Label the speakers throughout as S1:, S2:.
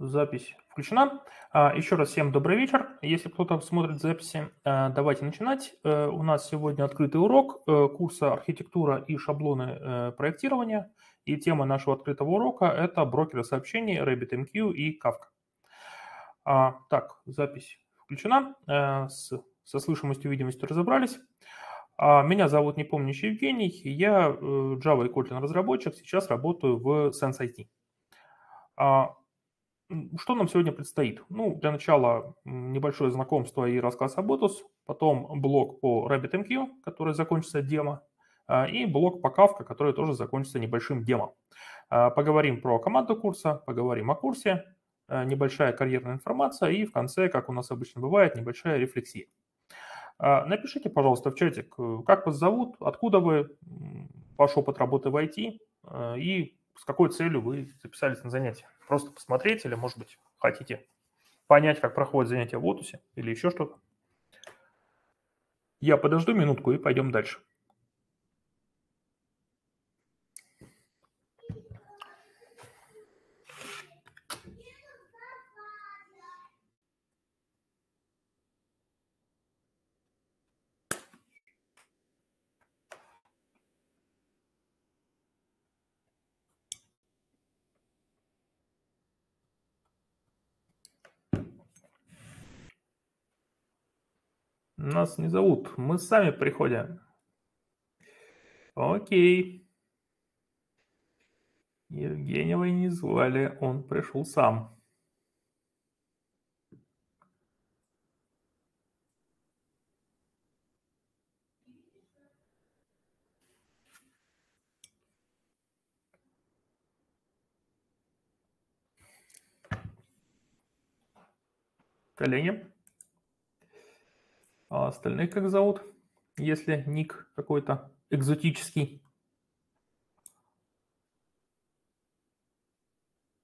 S1: Запись включена. А, еще раз всем добрый вечер. Если кто-то смотрит записи, а, давайте начинать. Э, у нас сегодня открытый урок э, курса «Архитектура и шаблоны э, проектирования». И тема нашего открытого урока – это брокеры сообщений RabbitMQ и Kafka. А, так, запись включена. С Со слышимостью и видимостью разобрались. Меня зовут Непомнящий Евгений. Я Java и Kotlin разработчик. Сейчас работаю в SenseIT. Что нам сегодня предстоит? Ну, для начала небольшое знакомство и рассказ об Atos, потом блок по RabbitMQ, который закончится демо, а, и блок по Kafka, который тоже закончится небольшим демо. А, поговорим про команду курса, поговорим о курсе, а, небольшая карьерная информация и в конце, как у нас обычно бывает, небольшая рефлексия. Напишите, пожалуйста, в чатик, э, как вас зовут, откуда вы, ваш опыт работы в IT э, и с какой целью вы записались на занятие. Просто посмотреть или, может быть, хотите понять, как проходит занятие в отусе или еще что-то. Я подожду минутку и пойдем дальше. Нас не зовут, мы сами приходим. Окей. Евгеньева не звали, он пришел сам. Колени. А остальных как зовут, если ник какой-то экзотический?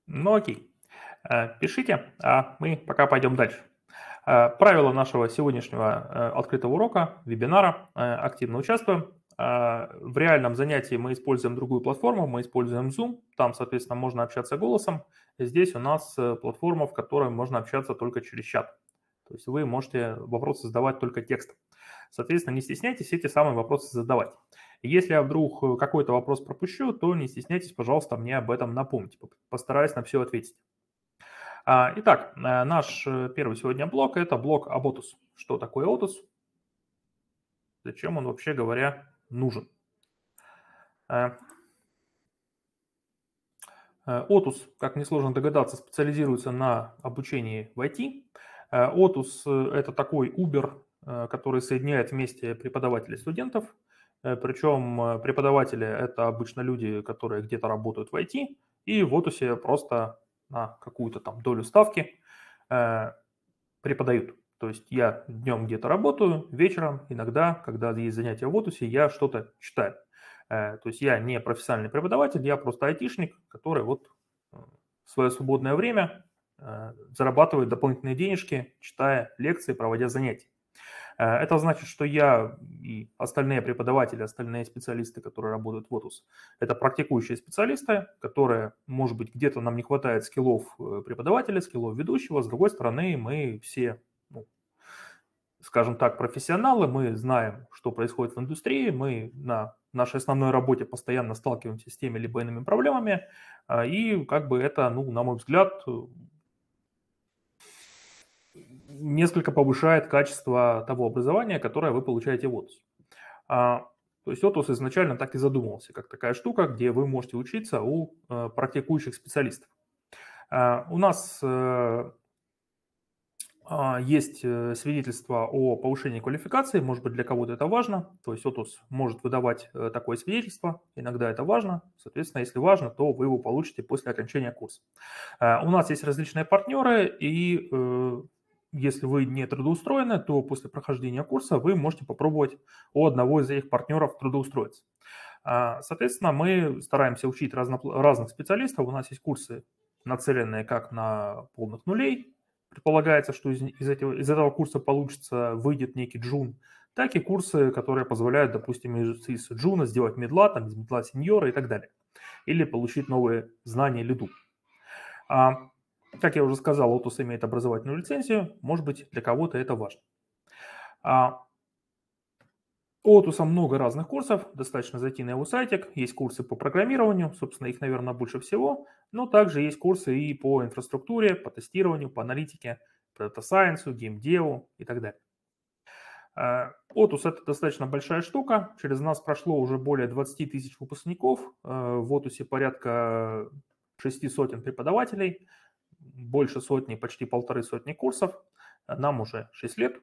S1: Ну окей, э, пишите, а мы пока пойдем дальше. Э, правила нашего сегодняшнего э, открытого урока, вебинара, активно участвуем. В реальном занятии мы используем другую платформу, мы используем Zoom, там, соответственно, можно общаться голосом. Здесь у нас платформа, в которой можно общаться только через чат. То есть вы можете вопросы задавать только текстом. Соответственно, не стесняйтесь эти самые вопросы задавать. Если я вдруг э, какой-то вопрос пропущу, то не стесняйтесь, пожалуйста, мне об этом напомнить. Постараюсь на все ответить. А, итак, э, наш э, первый сегодня блок – это блок об отус. Что такое отус? Зачем он, вообще говоря, нужен? Отус, как несложно догадаться, специализируется на обучении в IT – Э, Отус э, – это такой Uber, э, который соединяет вместе преподавателей и студентов. Причем преподаватели – это обычно люди, которые где-то работают в IT, и в Отусе просто на какую-то там долю ставки преподают. То есть я днем где-то работаю, вечером иногда, когда есть занятия в отусе, я что-то читаю. То есть я не профессиональный преподаватель, я просто айтишник, который вот в свое свободное время Э, зарабатывать дополнительные денежки, читая лекции, проводя занятия. Э, это значит, что я и остальные преподаватели, остальные специалисты, которые работают в ОТУС, это практикующие специалисты, которые, может быть, где-то нам не хватает скиллов э, преподавателя, скиллов ведущего. С другой стороны, мы все, ну, скажем так, профессионалы, мы знаем, что происходит в индустрии, мы на нашей основной работе постоянно сталкиваемся с теми либо иными проблемами, и как бы это, ну, на мой взгляд, несколько повышает качество того образования, которое вы получаете в ОТУС. А, то есть ОТУС изначально так и задумывался, как такая штука, где вы можете учиться у а, практикующих специалистов. А, у нас э, а, есть э, свидетельство о повышении квалификации, может быть, для кого-то это важно, то есть ОТУС может выдавать такое свидетельство, иногда это важно, соответственно, если важно, то вы его получите после окончания курса. А, у нас есть различные партнеры, и если вы не трудоустроены, то после прохождения курса вы можете попробовать у одного из этих партнеров трудоустроиться. А, соответственно, мы стараемся учить разно, разных специалистов. У нас есть курсы, нацеленные как на полных нулей. Предполагается, что из, из, этого, из этого курса получится, выйдет некий джун, так и курсы, которые позволяют, допустим, из, из джуна сделать медла, там, из медла сеньора и так далее. Или получить новые знания лиду. А, как я уже сказал, Lotus имеет образовательную лицензию, может быть, для кого-то это важно. А, у Otus много разных курсов, достаточно зайти на его сайтик. Есть курсы по программированию, собственно, их, наверное, больше всего, но также есть курсы и по инфраструктуре, по тестированию, по аналитике, по дата-сайенсу, геймдеву и так далее. А, Otus – это достаточно большая штука. Через нас прошло уже более 20 тысяч выпускников. А, в Otus порядка шести сотен преподавателей больше сотни, почти полторы сотни курсов. Э, нам уже 6 лет.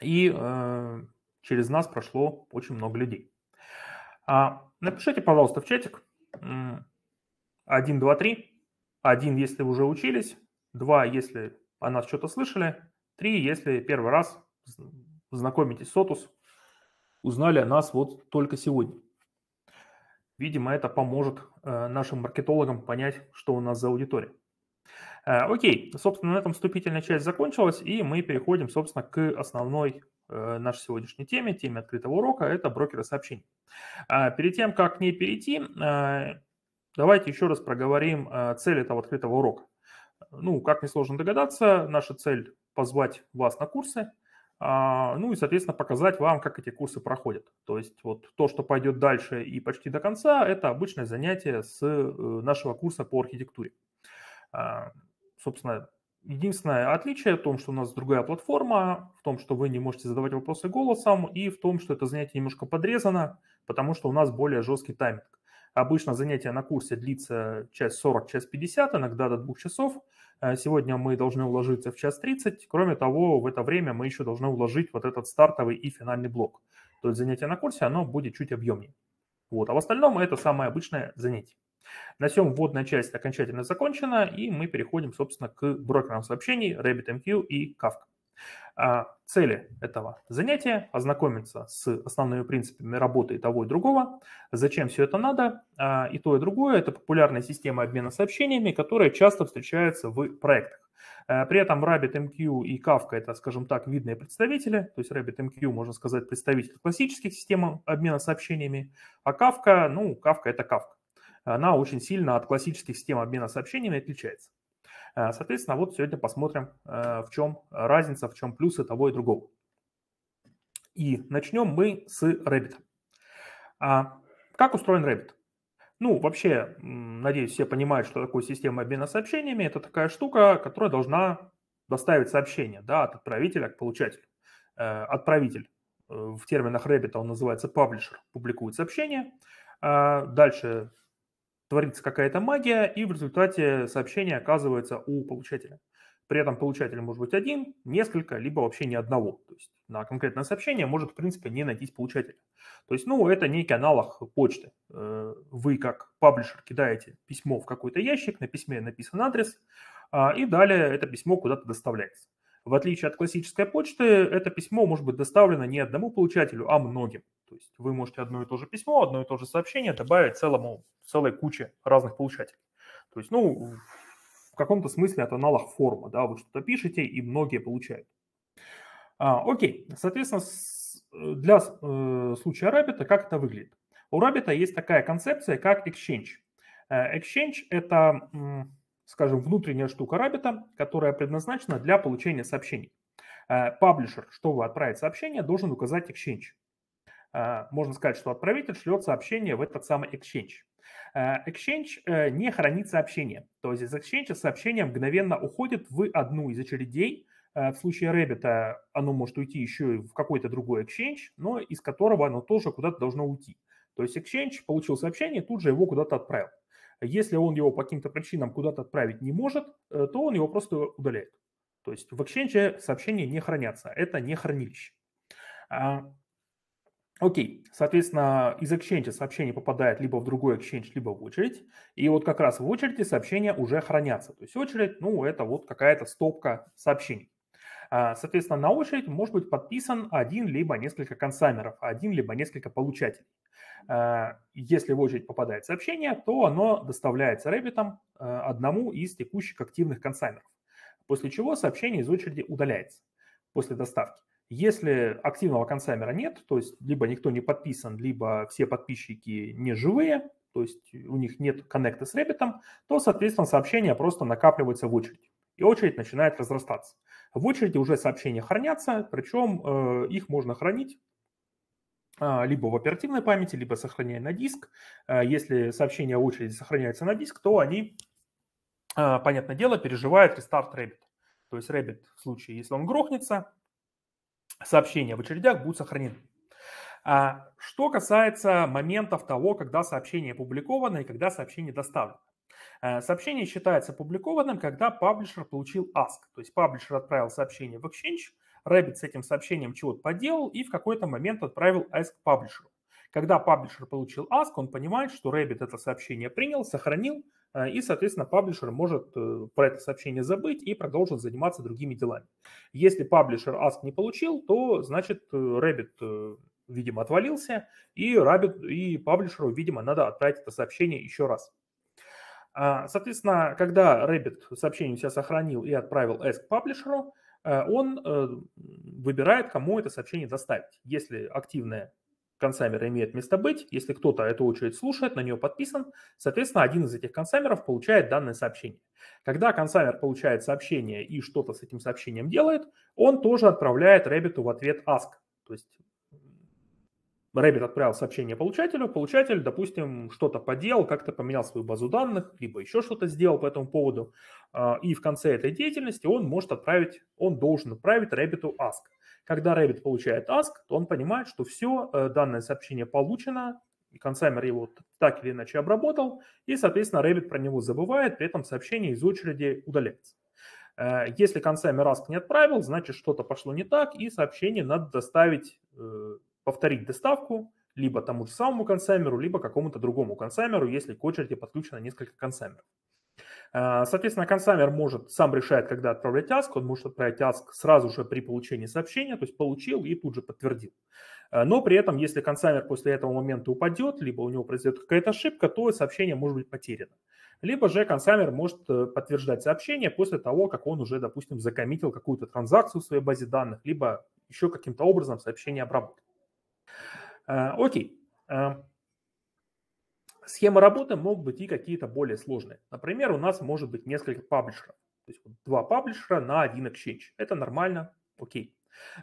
S1: И э, через нас прошло очень много людей. А, напишите, пожалуйста, в чатик. 1, 2, 3. 1, если уже учились. 2, если о нас что-то слышали. 3, если первый раз знакомитесь с Сотус, Узнали о нас вот только сегодня. Видимо, это поможет э, нашим маркетологам понять, что у нас за аудитория. Э, окей, собственно, на этом вступительная часть закончилась, и мы переходим, собственно, к основной э, нашей сегодняшней теме, теме открытого урока, это брокеры сообщений. А, перед тем, как к ней перейти, э, давайте еще раз проговорим цель этого открытого урока. Ну, как несложно догадаться, наша цель – позвать вас на курсы, а, ну и, соответственно, показать вам, как эти курсы проходят. То есть вот то, что пойдет дальше и почти до конца, это обычное занятие с нашего курса по архитектуре. А, собственно, единственное отличие в том, что у нас другая платформа, в том, что вы не можете задавать вопросы голосом, и в том, что это занятие немножко подрезано, потому что у нас более жесткий тайминг. Обычно занятие на курсе длится час 40, час 50, иногда до двух часов. Э, сегодня мы должны уложиться в час 30. Кроме того, в это время мы еще должны уложить вот этот стартовый и финальный блок. То есть занятие на курсе, оно будет чуть объемнее. Вот. А в остальном это самое обычное занятие. На всем вводная часть окончательно закончена, и мы переходим, собственно, к брокерам сообщений RabbitMQ и Kafka. А, цели этого занятия – ознакомиться с основными принципами работы и того и другого, зачем все это надо, а, и то и другое – это популярная система обмена сообщениями, которая часто встречается в проектах. А, при этом RabbitMQ и Kafka – это, скажем так, видные представители, то есть RabbitMQ, можно сказать, представитель классических систем обмена сообщениями, а Kafka, ну, Kafka – это Kafka она очень сильно от классических систем обмена сообщениями отличается. Э, соответственно, вот сегодня посмотрим, э, в чем разница, в чем плюсы того и другого. И начнем мы с Rabbit. А как устроен Rabbit? Ну, вообще, надеюсь, все понимают, что такое система обмена сообщениями. Это такая штука, которая должна доставить сообщение да, от отправителя к получателю. Э, отправитель в терминах Rabbit он называется publisher, публикует сообщение. А дальше творится какая-то магия, и в результате сообщение оказывается у получателя. При этом получатель может быть один, несколько, либо вообще ни одного. То есть на конкретное сообщение может, в принципе, не найтись получателя. То есть, ну, это некий аналог почты. Э, вы, как паблишер, кидаете письмо в какой-то ящик, на письме написан адрес, а, и далее это письмо куда-то доставляется. В отличие от классической почты, это письмо может быть доставлено не одному получателю, а многим. То есть вы можете одно и то же письмо, одно и то же сообщение добавить целому, целой куче разных получателей. То есть, ну, в каком-то смысле это аналог форума, да, вы что-то пишете и многие получают. А, окей, соответственно, для э, случая Рабита, как это выглядит? У Рабита есть такая концепция, как Exchange. Э, Exchange – это скажем, внутренняя штука Rabbit, которая предназначена для получения сообщений. Э, паблишер, чтобы отправить сообщение, должен указать Exchange. Э, можно сказать, что отправитель шлет сообщение в этот самый Exchange. Э, Exchange не хранит сообщение. То есть из Exchange сообщение мгновенно уходит в одну из очередей. В случае Rabbit оно может уйти еще и в какой-то другой Exchange, но из которого оно тоже куда-то должно уйти. То есть Exchange получил сообщение и тут же его куда-то отправил. Если он его по каким-то причинам куда-то отправить не может, э, то он его просто удаляет. То есть в Exchange сообщения не хранятся, это не хранилище. А, окей, okay. соответственно, из Exchange сообщение попадает либо в другой Exchange, либо в очередь. И вот как раз в очереди сообщения уже хранятся. То есть очередь, ну, это вот какая-то стопка сообщений. А, соответственно, на очередь может быть подписан один либо несколько консамеров, один либо несколько получателей. Э, если в очередь попадает сообщение, то оно доставляется Рэббитом э, одному из текущих активных консайнеров, после чего сообщение из очереди удаляется после доставки. Если активного консаймера нет, то есть либо никто не подписан, либо все подписчики не живые, то есть у них нет коннекта с Рэббитом, то, соответственно, сообщение просто накапливается в очередь. И очередь начинает разрастаться. В очереди уже сообщения хранятся, причем э, их можно хранить а, либо в оперативной памяти, либо сохраняя на диск. А, если сообщение о очереди сохраняется на диск, то они, а, понятное дело, переживают рестарт Rabbit. То есть Rabbit в случае, если он грохнется, сообщение в очередях будет сохранено. Что касается моментов того, когда сообщение опубликовано и когда сообщение доставлено. Сообщение считается опубликованным, когда паблишер получил ask, то есть паблишер отправил сообщение в Exchange, Rabbit с этим сообщением чего-то поделал и в какой-то момент отправил ask паблишеру. Когда паблишер получил ask, он понимает, что Rabbit это сообщение принял, сохранил, э, и, соответственно, паблишер может э, про это сообщение забыть и продолжит заниматься другими делами. Если паблишер ask не получил, то, значит, э, Rabbit, видимо, отвалился, и, Rabbit, и паблишеру, видимо, надо отправить это сообщение еще раз. А, соответственно, когда Rabbit сообщение у себя сохранил и отправил ask паблишеру, Э, он э, выбирает, кому это сообщение заставить. Если активная консамера имеет место быть, если кто-то эту очередь слушает, на нее подписан, соответственно, один из этих консамеров получает данное сообщение. Когда консамер получает сообщение и что-то с этим сообщением делает, он тоже отправляет Рэббиту в ответ ask, то есть Рэббит отправил сообщение получателю, получатель, допустим, что-то поделал, как-то поменял свою базу данных, либо еще что-то сделал по этому поводу, а, и в конце этой деятельности он может отправить, он должен отправить Рэббиту ask. Когда Рэббит получает ask, то он понимает, что все, э, данное сообщение получено, и консаймер его так или иначе обработал, и, соответственно, Рэббит про него забывает, при этом сообщение из очереди удаляется. Э, если консаймер ask не отправил, значит что-то пошло не так, и сообщение надо доставить э, повторить доставку либо тому же самому консамеру, либо какому-то другому консамеру, если к очереди подключено несколько консамеров. А, соответственно, консамер может сам решает, когда отправлять аск, он может отправить аск сразу же при получении сообщения, то есть получил и тут же подтвердил. А, но при этом, если консамер после этого момента упадет, либо у него произойдет какая-то ошибка, то сообщение может быть потеряно. Либо же консамер может э, подтверждать сообщение после того, как он уже, допустим, закоммитил какую-то транзакцию в своей базе данных, либо еще каким-то образом сообщение обработал. А, окей. А, схемы работы могут быть и какие-то более сложные. Например, у нас может быть несколько паблишеров. То есть два паблишера на один exchange. Это нормально, окей.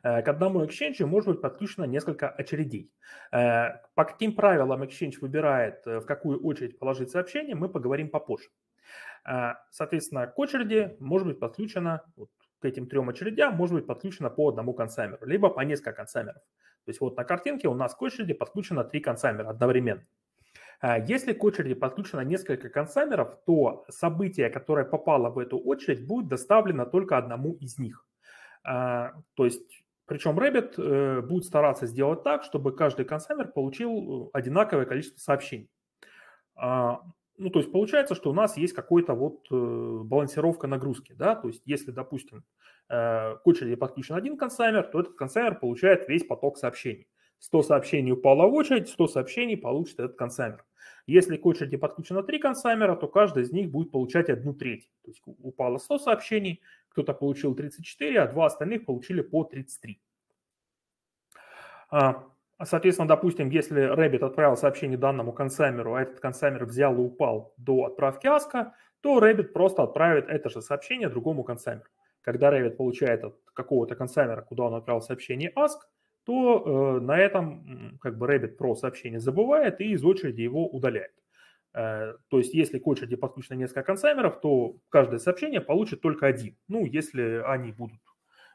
S1: А, к одному exchange может быть подключено несколько очередей. По каким правилам exchange выбирает, э, в какую очередь положить сообщение, мы поговорим попозже. Соответственно, к очереди может быть подключено, вот, к этим трем очередям может быть подключено по одному консамеру, либо по несколько консамеров. То есть вот на картинке у нас к очереди подключено три консамера одновременно. А если к очереди подключено несколько консамеров, то событие, которое попало в эту очередь, будет доставлено только одному из них. А, то есть, причем Rabbit э, будет стараться сделать так, чтобы каждый консамер получил э, одинаковое количество сообщений. А, ну, то есть получается, что у нас есть какая-то вот э, балансировка нагрузки, да, то есть если, допустим, Э, куча людей подключена один консаймер, то этот консаймер получает весь поток сообщений. 100 сообщений упало в очередь, 100 сообщений получит этот консаймер. Если к очереди подключено 3 консаймера, то каждый из них будет получать одну треть. То есть упало 100 сообщений, кто-то получил 34, а два остальных получили по 33. А, соответственно, допустим, если Rabbit отправил сообщение данному консаймеру, а этот консаймер взял и упал до отправки аска, то Rabbit просто отправит это же сообщение другому консаймеру. Когда Revit получает от какого-то консаймера, куда он отправил сообщение ask, то э, на этом как бы Revit про сообщение забывает и из очереди его удаляет. Э, то есть если к очереди подключено несколько консаймеров, то каждое сообщение получит только один. Ну, если они будут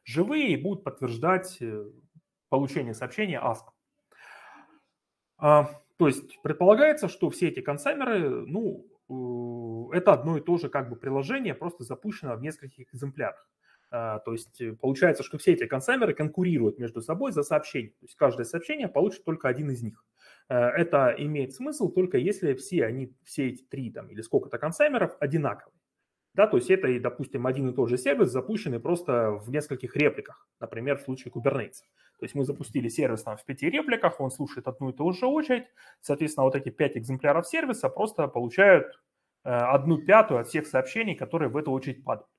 S1: живые и будут подтверждать э, получение сообщения ask. А, то есть предполагается, что все эти консаймеры, ну, это одно и то же как бы приложение, просто запущено в нескольких экземплярах. А, то есть э, получается, что все эти консаймеры конкурируют между собой за сообщение. То есть каждое сообщение получит только один из них. Э, это имеет смысл только если все они, все эти три там или сколько-то консаймеров одинаковые. Да, то есть это, допустим, один и тот же сервис, запущенный просто в нескольких репликах, например, в случае Kubernetes. То есть мы запустили сервис там в пяти репликах, он слушает одну и ту же очередь. Соответственно, вот эти пять экземпляров сервиса просто получают э, одну пятую от всех сообщений, которые в эту очередь падают.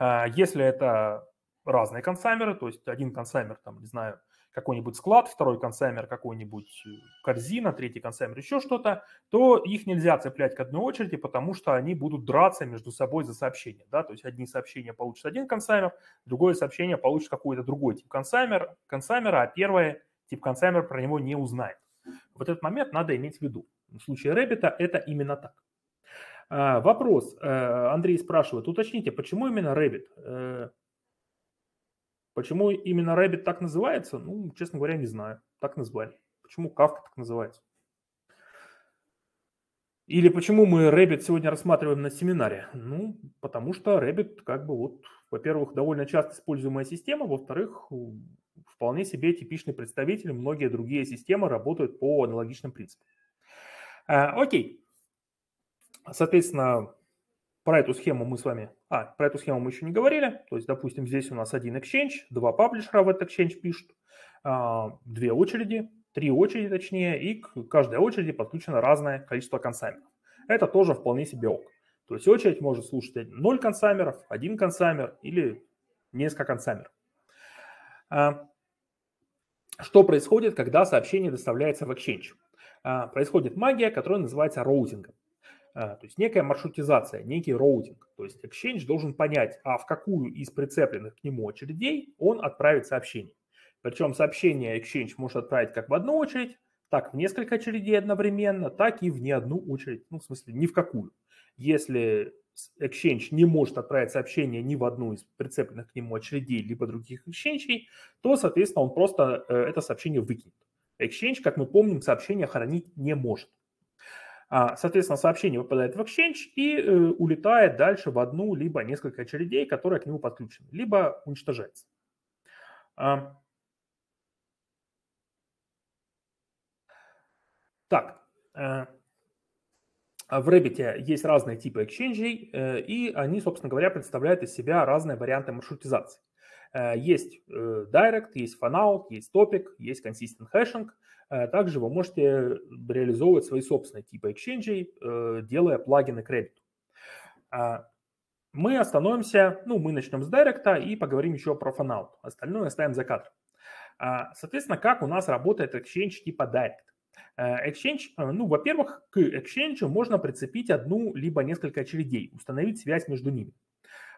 S1: Э, если это разные консаймеры, то есть один консаймер, там, не знаю, какой-нибудь склад, второй консаймер какой-нибудь э, корзина, третий консаймер еще что-то, то их нельзя цеплять к одной очереди, потому что они будут драться между собой за сообщения. Да? То есть одни сообщения получит один консаймер, другое сообщение получит какой-то другой тип консаймер, консаймера, а первое тип консаймер про него не узнает. Вот этот момент надо иметь в виду. В случае Рэббита это именно так. А, вопрос. Э, Андрей спрашивает, уточните, почему именно Рэббит? Э, Почему именно Rabbit так называется? Ну, честно говоря, не знаю. Так назвали. Почему кавка так называется? Или почему мы Rabbit сегодня рассматриваем на семинаре? Ну, потому что Rabbit, как бы вот, во-первых, довольно часто используемая система, во-вторых, вполне себе типичный представитель, многие другие системы работают по аналогичным принципам. А, окей. Соответственно, про эту схему мы с вами... А, про эту схему мы еще не говорили. То есть, допустим, здесь у нас один exchange, два паблишера в этот exchange пишут, а, две очереди, три очереди точнее, и к каждой очереди подключено разное количество консамеров Это тоже вполне себе ок. То есть очередь может слушать 0 консамеров 1 консамер или несколько консамеров а, Что происходит, когда сообщение доставляется в Exchange? А, происходит магия, которая называется роутингом. А, то есть некая маршрутизация, некий роутинг. То есть Exchange должен понять, а в какую из прицепленных к нему очередей он отправит сообщение. Причем сообщение Exchange может отправить как в одну очередь, так в несколько очередей одновременно, так и в не одну очередь, ну, в смысле, ни в какую. Если Exchange не может отправить сообщение ни в одну из прицепленных к нему очередей либо других Exchange, то, соответственно, он просто э, это сообщение выкинет. Exchange, как мы помним, сообщение хранить не может. А, соответственно, сообщение выпадает в Exchange и э, улетает дальше в одну либо несколько очередей, которые к нему подключены, либо уничтожается. А, так, э, а в Рэббите есть разные типы экченджей, и они, собственно говоря, представляют из себя разные варианты маршрутизации. Э, есть э, Direct, есть Funout, есть Topic, есть Consistent Hashing. Э, также вы можете реализовывать свои собственные типы exchange, делая плагины к Reddit. Мы остановимся, ну, мы начнем с Direct а и поговорим еще про Funout. Остальное оставим за кадром. Соответственно, как у нас работает Exchange типа Direct? Exchange, ну, во-первых, к Exchange можно прицепить одну либо несколько очередей, установить связь между ними.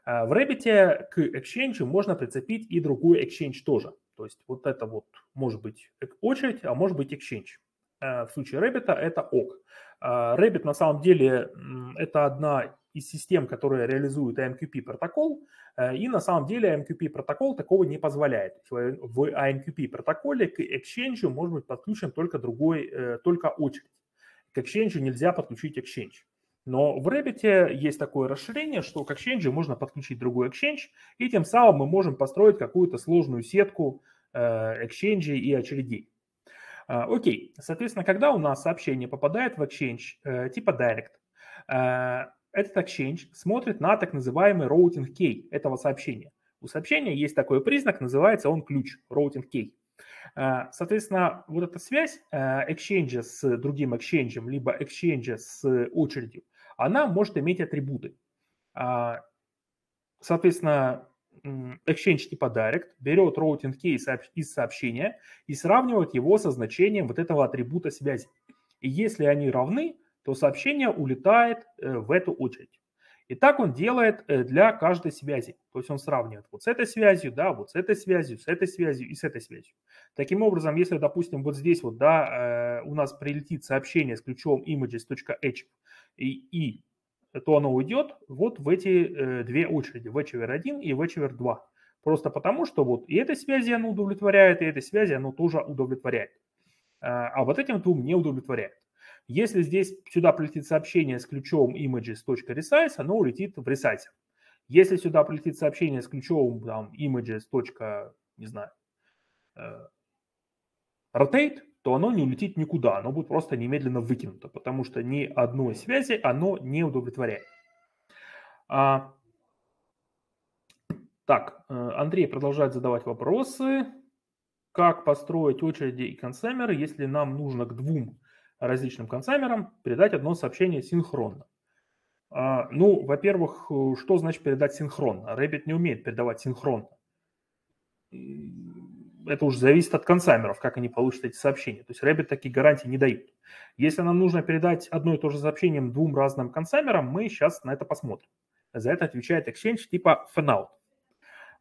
S1: Э, в Рэббите к Exchange можно прицепить и другой Exchange тоже. То есть вот это вот может быть очередь, а может быть Exchange. Э, в случае Rabbit это ок. Э, Rabbit на самом деле это одна из систем, которая реализует AMQP протокол, и на самом деле AMQP протокол такого не позволяет. В AMQP протоколе к Exchange может быть подключен только другой, только очередь. К Exchange нельзя подключить Exchange. Но в Рэббите есть такое расширение, что к Exchange можно подключить другой Exchange, и тем самым мы можем построить какую-то сложную сетку э, Exchange и очередей. А, окей, соответственно, когда у нас сообщение попадает в Exchange э, типа Direct, э, этот Exchange смотрит на так называемый routing key этого сообщения. У сообщения есть такой признак, называется он ключ, routing key. Соответственно, вот эта связь Exchange с другим Exchange, либо Exchange с очередью, она может иметь атрибуты. А, соответственно, Exchange типа Direct берет роутинг кейс из сообщения и сравнивает его со значением вот этого атрибута связи. И если они равны, то сообщение улетает э, в эту очередь. И так он делает э, для каждой связи. То есть он сравнивает вот с этой связью, да, вот с этой связью, с этой связью и с этой связью. Таким образом, если, допустим, вот здесь вот, да, э, у нас прилетит сообщение с ключом images.h, и, и то оно уйдет вот в эти э, две очереди, в чвер 1 и в чвер 2. Просто потому, что вот и этой связи оно удовлетворяет, и этой связи оно тоже удовлетворяет. А, а вот этим двум не удовлетворяет. Если здесь сюда прилетит сообщение с ключом images.resize, оно улетит в resize. Если сюда прилетит сообщение с ключом там, images. не знаю, э, rotate, то оно не улетит никуда, оно будет просто немедленно выкинуто, потому что ни одной связи оно не удовлетворяет. А, так, э, Андрей продолжает задавать вопросы. Как построить очереди и консаймеры, если нам нужно к двум различным консаймерам передать одно сообщение синхронно? А, ну, во-первых, э, что значит передать синхронно? Rabbit не умеет передавать синхронно это уже зависит от консамеров, как они получат эти сообщения. То есть Rabbit такие гарантии не дают. Если нам нужно передать одно и то же сообщение двум разным консамерам, мы сейчас на это посмотрим. За это отвечает Exchange типа Fanout.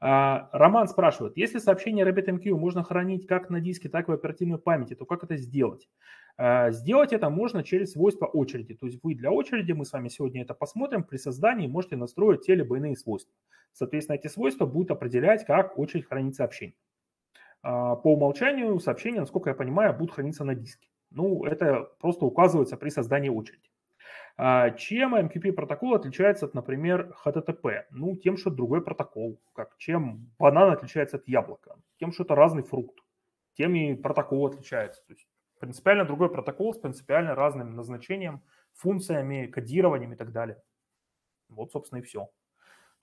S1: А, Роман спрашивает, если сообщение RabbitMQ можно хранить как на диске, так и в оперативной памяти, то как это сделать? А, сделать это можно через свойства очереди. То есть вы для очереди, мы с вами сегодня это посмотрим, при создании можете настроить те или иные свойства. Соответственно, эти свойства будут определять, как очередь хранить сообщение. А, по умолчанию сообщения, насколько я понимаю, будут храниться на диске. Ну, это просто указывается при создании очереди. А, чем MQP протокол отличается от, например, HTTP? Ну, тем, что другой протокол. Как, чем банан отличается от яблока? Тем, что это разный фрукт. Тем и протокол отличается. То есть принципиально другой протокол с принципиально разным назначением, функциями, кодированием и так далее. Вот, собственно, и все.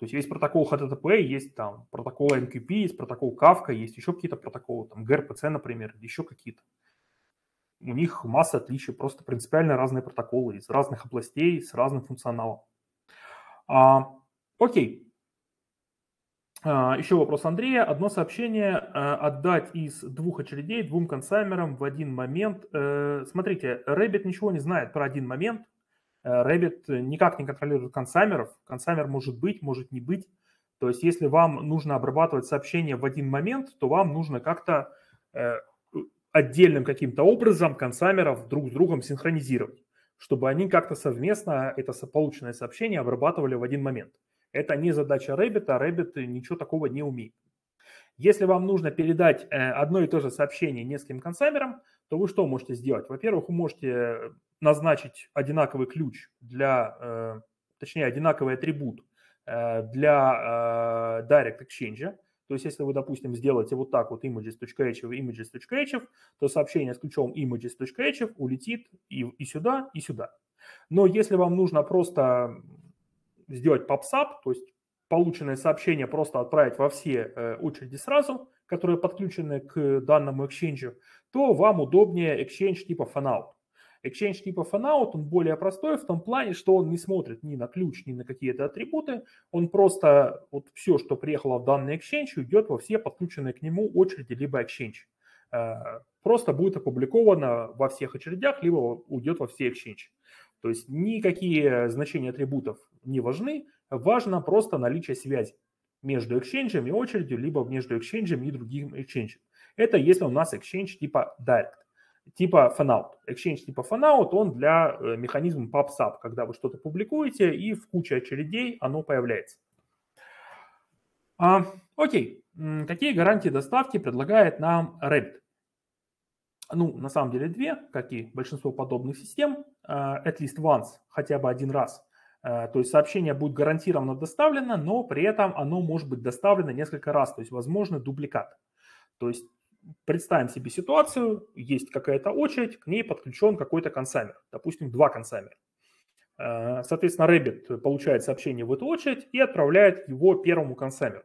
S1: То есть есть протокол HTTP, есть там протокол MQP, есть протокол Kafka, есть еще какие-то протоколы, там gRPC, например, еще какие-то. У них масса отличий, просто принципиально разные протоколы из разных областей, с разным функционалом. А, окей. А, еще вопрос Андрея. Одно сообщение а, отдать из двух очередей двум консаймерам в один момент. А, смотрите, Rabbit ничего не знает про один момент. Rabbit э, никак не контролирует консамеров. Консамер может быть, может не быть. То есть если вам нужно обрабатывать сообщение в один момент, то вам нужно как-то э, отдельным каким-то образом консамеров друг с другом синхронизировать, чтобы они как-то совместно это полученное сообщение обрабатывали в один момент. Это не задача Rabbit, а Rabbit ничего такого не умеет. Если вам нужно передать э, одно и то же сообщение нескольким консамерам, то вы что можете сделать? Во-первых, вы можете назначить одинаковый ключ для, э, точнее, одинаковый атрибут э, для э, Direct Exchange. То есть, если вы, допустим, сделаете вот так вот images.hf и images.hf, то сообщение с ключом images.hf улетит и, и сюда, и сюда. Но если вам нужно просто сделать попсап, то есть полученное сообщение просто отправить во все очереди сразу, которые подключены к данному Exchange, то вам удобнее Exchange типа Fanout. Exchange типа Fanout, он более простой в том плане, что он не смотрит ни на ключ, ни на какие-то атрибуты. Он просто вот все, что приехало в данный Exchange, идет во все подключенные к нему очереди либо Exchange. Э, просто будет опубликовано во всех очередях, либо уйдет во все Exchange. То есть никакие значения атрибутов не важны, важно просто наличие связи между exchange и очередью, либо между exchange и другим exchange. Это если у нас exchange типа direct, типа fanout. Exchange типа fanout, он для э, механизма PubSub, когда вы что-то публикуете, и в куче очередей оно появляется. А, окей, какие гарантии доставки предлагает нам Rabbit? Ну, на самом деле две, как и большинство подобных систем, а, at least once, хотя бы один раз – Э, то есть сообщение будет гарантированно доставлено, но при этом оно может быть доставлено несколько раз, то есть возможно дубликат. То есть представим себе ситуацию, есть какая-то очередь, к ней подключен какой-то консамер, допустим, два консамера. Э, соответственно, Rabbit получает сообщение в эту очередь и отправляет его первому консамеру.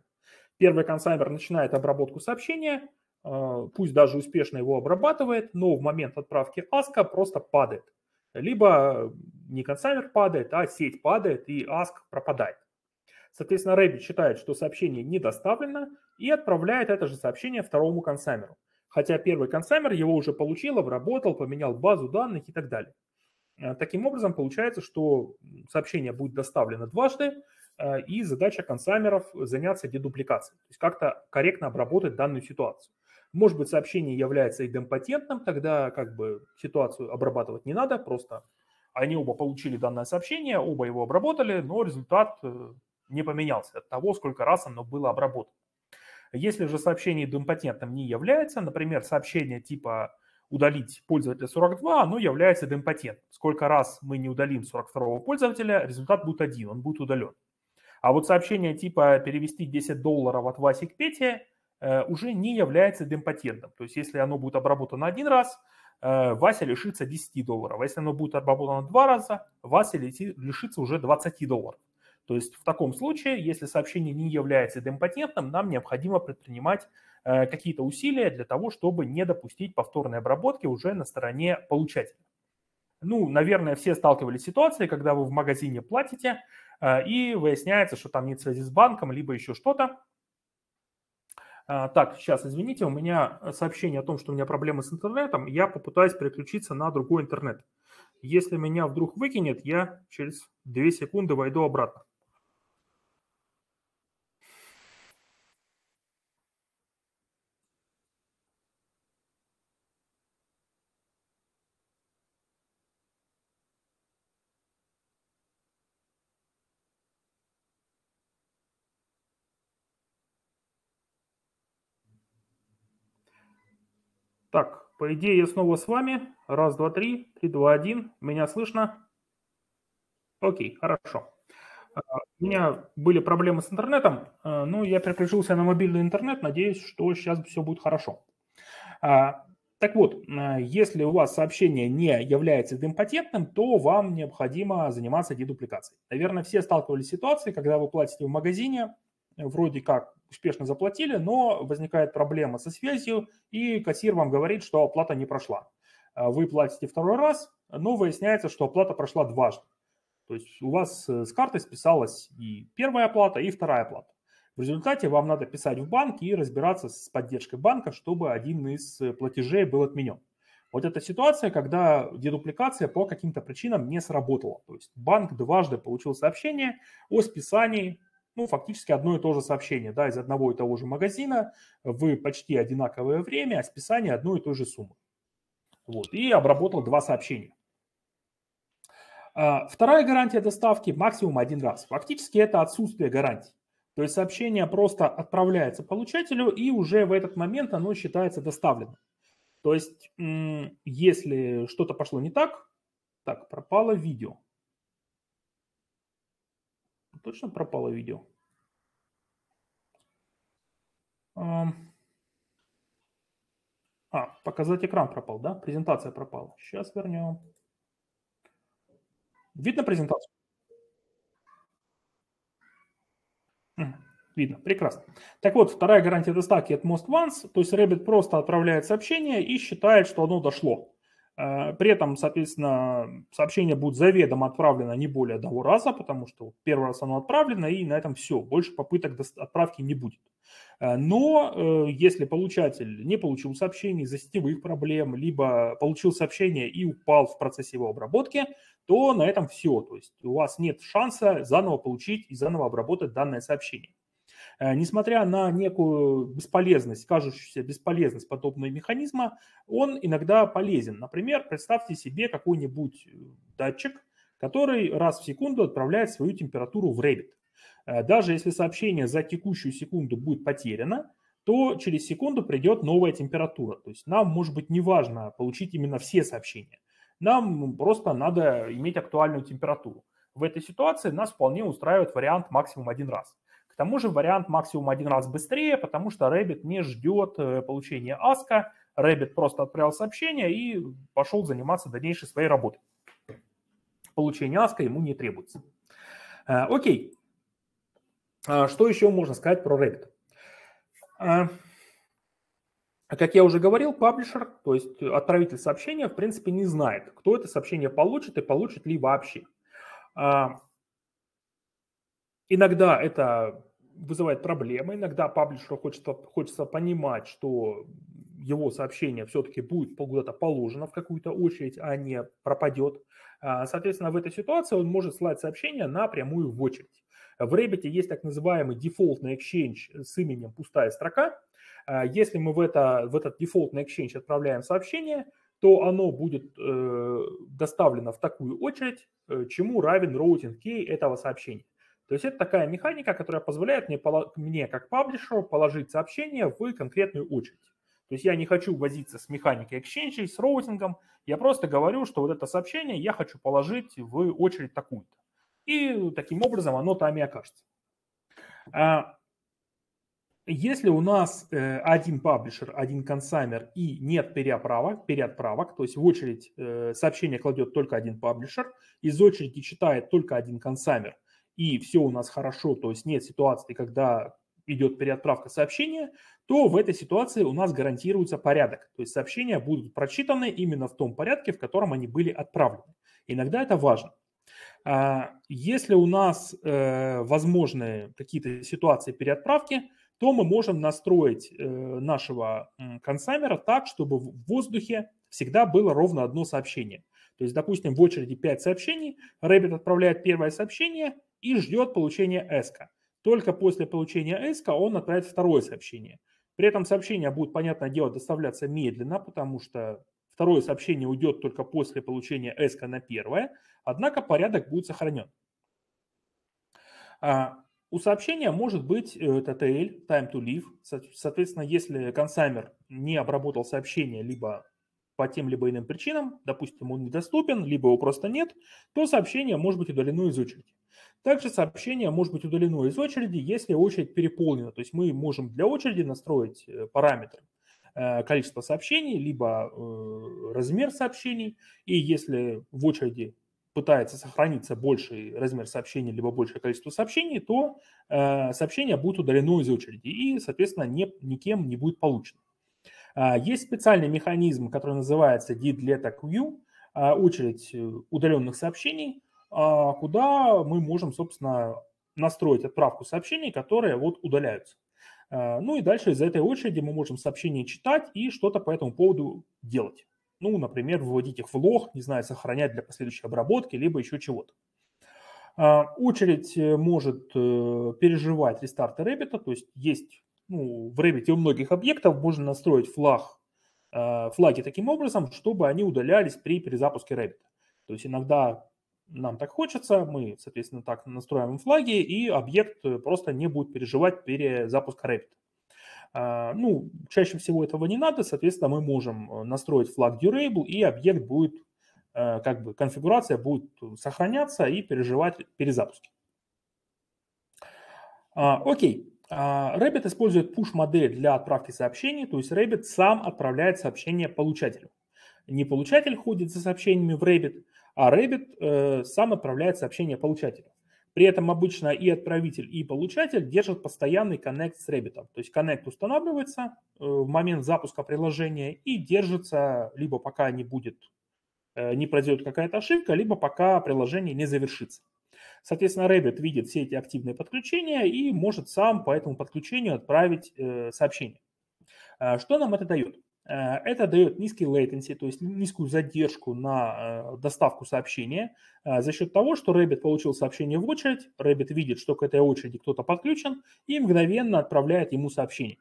S1: Первый консамер начинает обработку сообщения, э, пусть даже успешно его обрабатывает, но в момент отправки аска просто падает. Либо не консамер падает, а сеть падает и ask пропадает. Соответственно, Rabbit считает, что сообщение не доставлено и отправляет это же сообщение второму консамеру, Хотя первый консамер его уже получил, обработал, поменял базу данных и так далее. Э, таким образом, получается, что сообщение будет доставлено дважды, э, и задача консамеров заняться дедупликацией, то есть как-то корректно обработать данную ситуацию. Может быть, сообщение является идемпатентным, тогда как бы ситуацию обрабатывать не надо, просто они оба получили данное сообщение, оба его обработали, но результат э, не поменялся от того, сколько раз оно было обработано. Если же сообщение демпатентным не является, например, сообщение типа удалить пользователя 42, оно является демпатентом. Сколько раз мы не удалим 42 пользователя, результат будет один, он будет удален. А вот сообщение типа перевести 10 долларов от Васик Пети э, уже не является демпатентом. То есть если оно будет обработано один раз, Э, Вася лишится 10 долларов. А если оно будет обработано два раза, Вася лишится уже 20 долларов. То есть в таком случае, если сообщение не является демпатентным, нам необходимо предпринимать э, какие-то усилия для того, чтобы не допустить повторной обработки уже на стороне получателя. Ну, наверное, все сталкивались с ситуацией, когда вы в магазине платите, э, и выясняется, что там нет связи с банком, либо еще что-то, а, так, сейчас, извините, у меня сообщение о том, что у меня проблемы с интернетом. Я попытаюсь переключиться на другой интернет. Если меня вдруг выкинет, я через 2 секунды войду обратно. Так, по идее я снова с вами. Раз, два, три. Три, два, один. Меня слышно? Окей, хорошо. А, у меня были проблемы с интернетом, а, но я переключился на мобильный интернет, надеюсь, что сейчас все будет хорошо. А, так вот, если у вас сообщение не является демпатентным, то вам необходимо заниматься дедупликацией. Наверное, все сталкивались с ситуацией, когда вы платите в магазине, вроде как успешно заплатили, но возникает проблема со связью, и кассир вам говорит, что оплата не прошла. А вы платите второй раз, но выясняется, что оплата прошла дважды. То есть у вас э, с карты списалась и первая оплата, и вторая оплата. В результате вам надо писать в банк и разбираться с поддержкой банка, чтобы один из э, платежей был отменен. Вот эта ситуация, когда дедупликация по каким-то причинам не сработала. То есть банк дважды получил сообщение о списании ну, фактически одно и то же сообщение, да, из одного и того же магазина в почти одинаковое время, а списание одной и той же суммы. Вот, и обработал два сообщения. А, вторая гарантия доставки максимум один раз. Фактически это отсутствие гарантии. То есть сообщение просто отправляется получателю и уже в этот момент оно считается доставленным. То есть если что-то пошло не так, так, пропало видео. Точно пропало видео? А, показать экран пропал, да? Презентация пропала. Сейчас вернем. Видно презентацию? Видно, прекрасно. Так вот, вторая гарантия доставки от Most Once, то есть Rabbit просто отправляет сообщение и считает, что оно дошло. Э, при этом, соответственно, сообщение будет заведомо отправлено не более одного раза, потому что первый раз оно отправлено, и на этом все. Больше попыток отправки не будет. Э, но э, если получатель не получил сообщений из-за сетевых проблем, либо получил сообщение и упал в процессе его обработки, то на этом все. То есть у вас нет шанса заново получить и заново обработать данное сообщение. Э, несмотря на некую бесполезность, кажущуюся бесполезность подобного механизма, он иногда полезен. Например, представьте себе какой-нибудь э, датчик, который раз в секунду отправляет свою температуру в Revit. Э, даже если сообщение за текущую секунду будет потеряно, то через секунду придет новая температура. То есть нам, может быть, не важно получить именно все сообщения. Нам просто надо иметь актуальную температуру. В этой ситуации нас вполне устраивает вариант максимум один раз. К тому же вариант максимум один раз быстрее, потому что Рэббит не ждет э, получения аска, Рэббит просто отправил сообщение и пошел заниматься дальнейшей своей работой. Получение аска ему не требуется. Э, окей. А, что еще можно сказать про Рэббит? Как я уже говорил, паблишер, то есть отправитель сообщения, в принципе, не знает, кто это сообщение получит и получит ли вообще. А, иногда это вызывает проблемы. Иногда паблишеру хочется, хочется понимать, что его сообщение все-таки будет куда-то положено в какую-то очередь, а не пропадет. А, соответственно, в этой ситуации он может слать сообщение напрямую в очередь. В Rabbit есть так называемый дефолтный exchange с именем пустая строка. А, если мы в, это, в этот дефолтный exchange отправляем сообщение, то оно будет э, доставлено в такую очередь, э, чему равен роутинг key этого сообщения. То есть это такая механика, которая позволяет мне, мне как паблишеру положить сообщение в конкретную очередь. То есть я не хочу возиться с механикой Exchange, с роутингом. Я просто говорю, что вот это сообщение я хочу положить в очередь такую-то. И таким образом оно там и окажется. А, если у нас э, один паблишер, один консаймер и нет переоправок, переотправок, то есть в очередь э, сообщение кладет только один паблишер, из очереди читает только один консаймер, и все у нас хорошо, то есть нет ситуации, когда идет переотправка сообщения, то в этой ситуации у нас гарантируется порядок. То есть сообщения будут прочитаны именно в том порядке, в котором они были отправлены. Иногда это важно. А, если у нас э, возможны какие-то ситуации переотправки, то мы можем настроить э, нашего консамера так, чтобы в воздухе всегда было ровно одно сообщение. То есть, допустим, в очереди 5 сообщений, Rabbit отправляет первое сообщение, и ждет получения эска. Только после получения эска он отправит второе сообщение. При этом сообщение будет, понятное дело, доставляться медленно, потому что второе сообщение уйдет только после получения эска на первое, однако порядок будет сохранен. А, у сообщения может быть э, TTL, time to leave. Соответственно, если консамер не обработал сообщение либо по тем либо иным причинам, допустим, он недоступен, либо его просто нет, то сообщение может быть удалено из очереди. Также сообщение может быть удалено из очереди, если очередь переполнена. То есть мы можем для очереди настроить э, параметры э, количество сообщений, либо э, размер сообщений. И если в очереди пытается сохраниться больший размер сообщений, либо большее количество сообщений, то сообщение будет удалено из очереди и, соответственно, не, никем не будет получено. А, есть специальный механизм, который называется D-Delete Queue, а, очередь удаленных сообщений, а, куда мы можем, собственно, настроить отправку сообщений, которые вот удаляются. Э, ну и дальше из этой очереди мы можем сообщения читать и что-то по этому поводу делать. Ну, например, выводить их в лог, не знаю, сохранять для последующей обработки, либо еще чего-то. Э, очередь э, может переживать рестарты Rabbit, то есть есть ну, в Rabbit у многих объектов можно настроить флаг, флаги таким образом, чтобы они удалялись при перезапуске Rabbit. То есть иногда нам так хочется, мы, соответственно, так настроим флаги, и объект э, просто не будет переживать перезапуск Rapid. А, ну, чаще всего этого не надо, соответственно, мы можем э, настроить флаг Durable, и объект будет, э, как бы, конфигурация будет сохраняться и переживать перезапуски. А, окей. А, Rabbit использует push-модель для отправки сообщений, то есть Rabbit сам отправляет сообщение получателю не получатель ходит за сообщениями в Rabbit, а Rabbit э, сам отправляет сообщение получателю. При этом обычно и отправитель, и получатель держат постоянный коннект с Rabbit. То есть коннект устанавливается э, в момент запуска приложения и держится либо пока не будет, э, не произойдет какая-то ошибка, либо пока приложение не завершится. Соответственно, Rabbit видит все эти активные подключения и может сам по этому подключению отправить э, сообщение. Э, что нам это дает? Э, это дает низкий latency, то есть низкую задержку на э, доставку сообщения э, за счет того, что Rabbit получил сообщение в очередь, Rabbit видит, что к этой очереди кто-то подключен и мгновенно отправляет ему сообщение.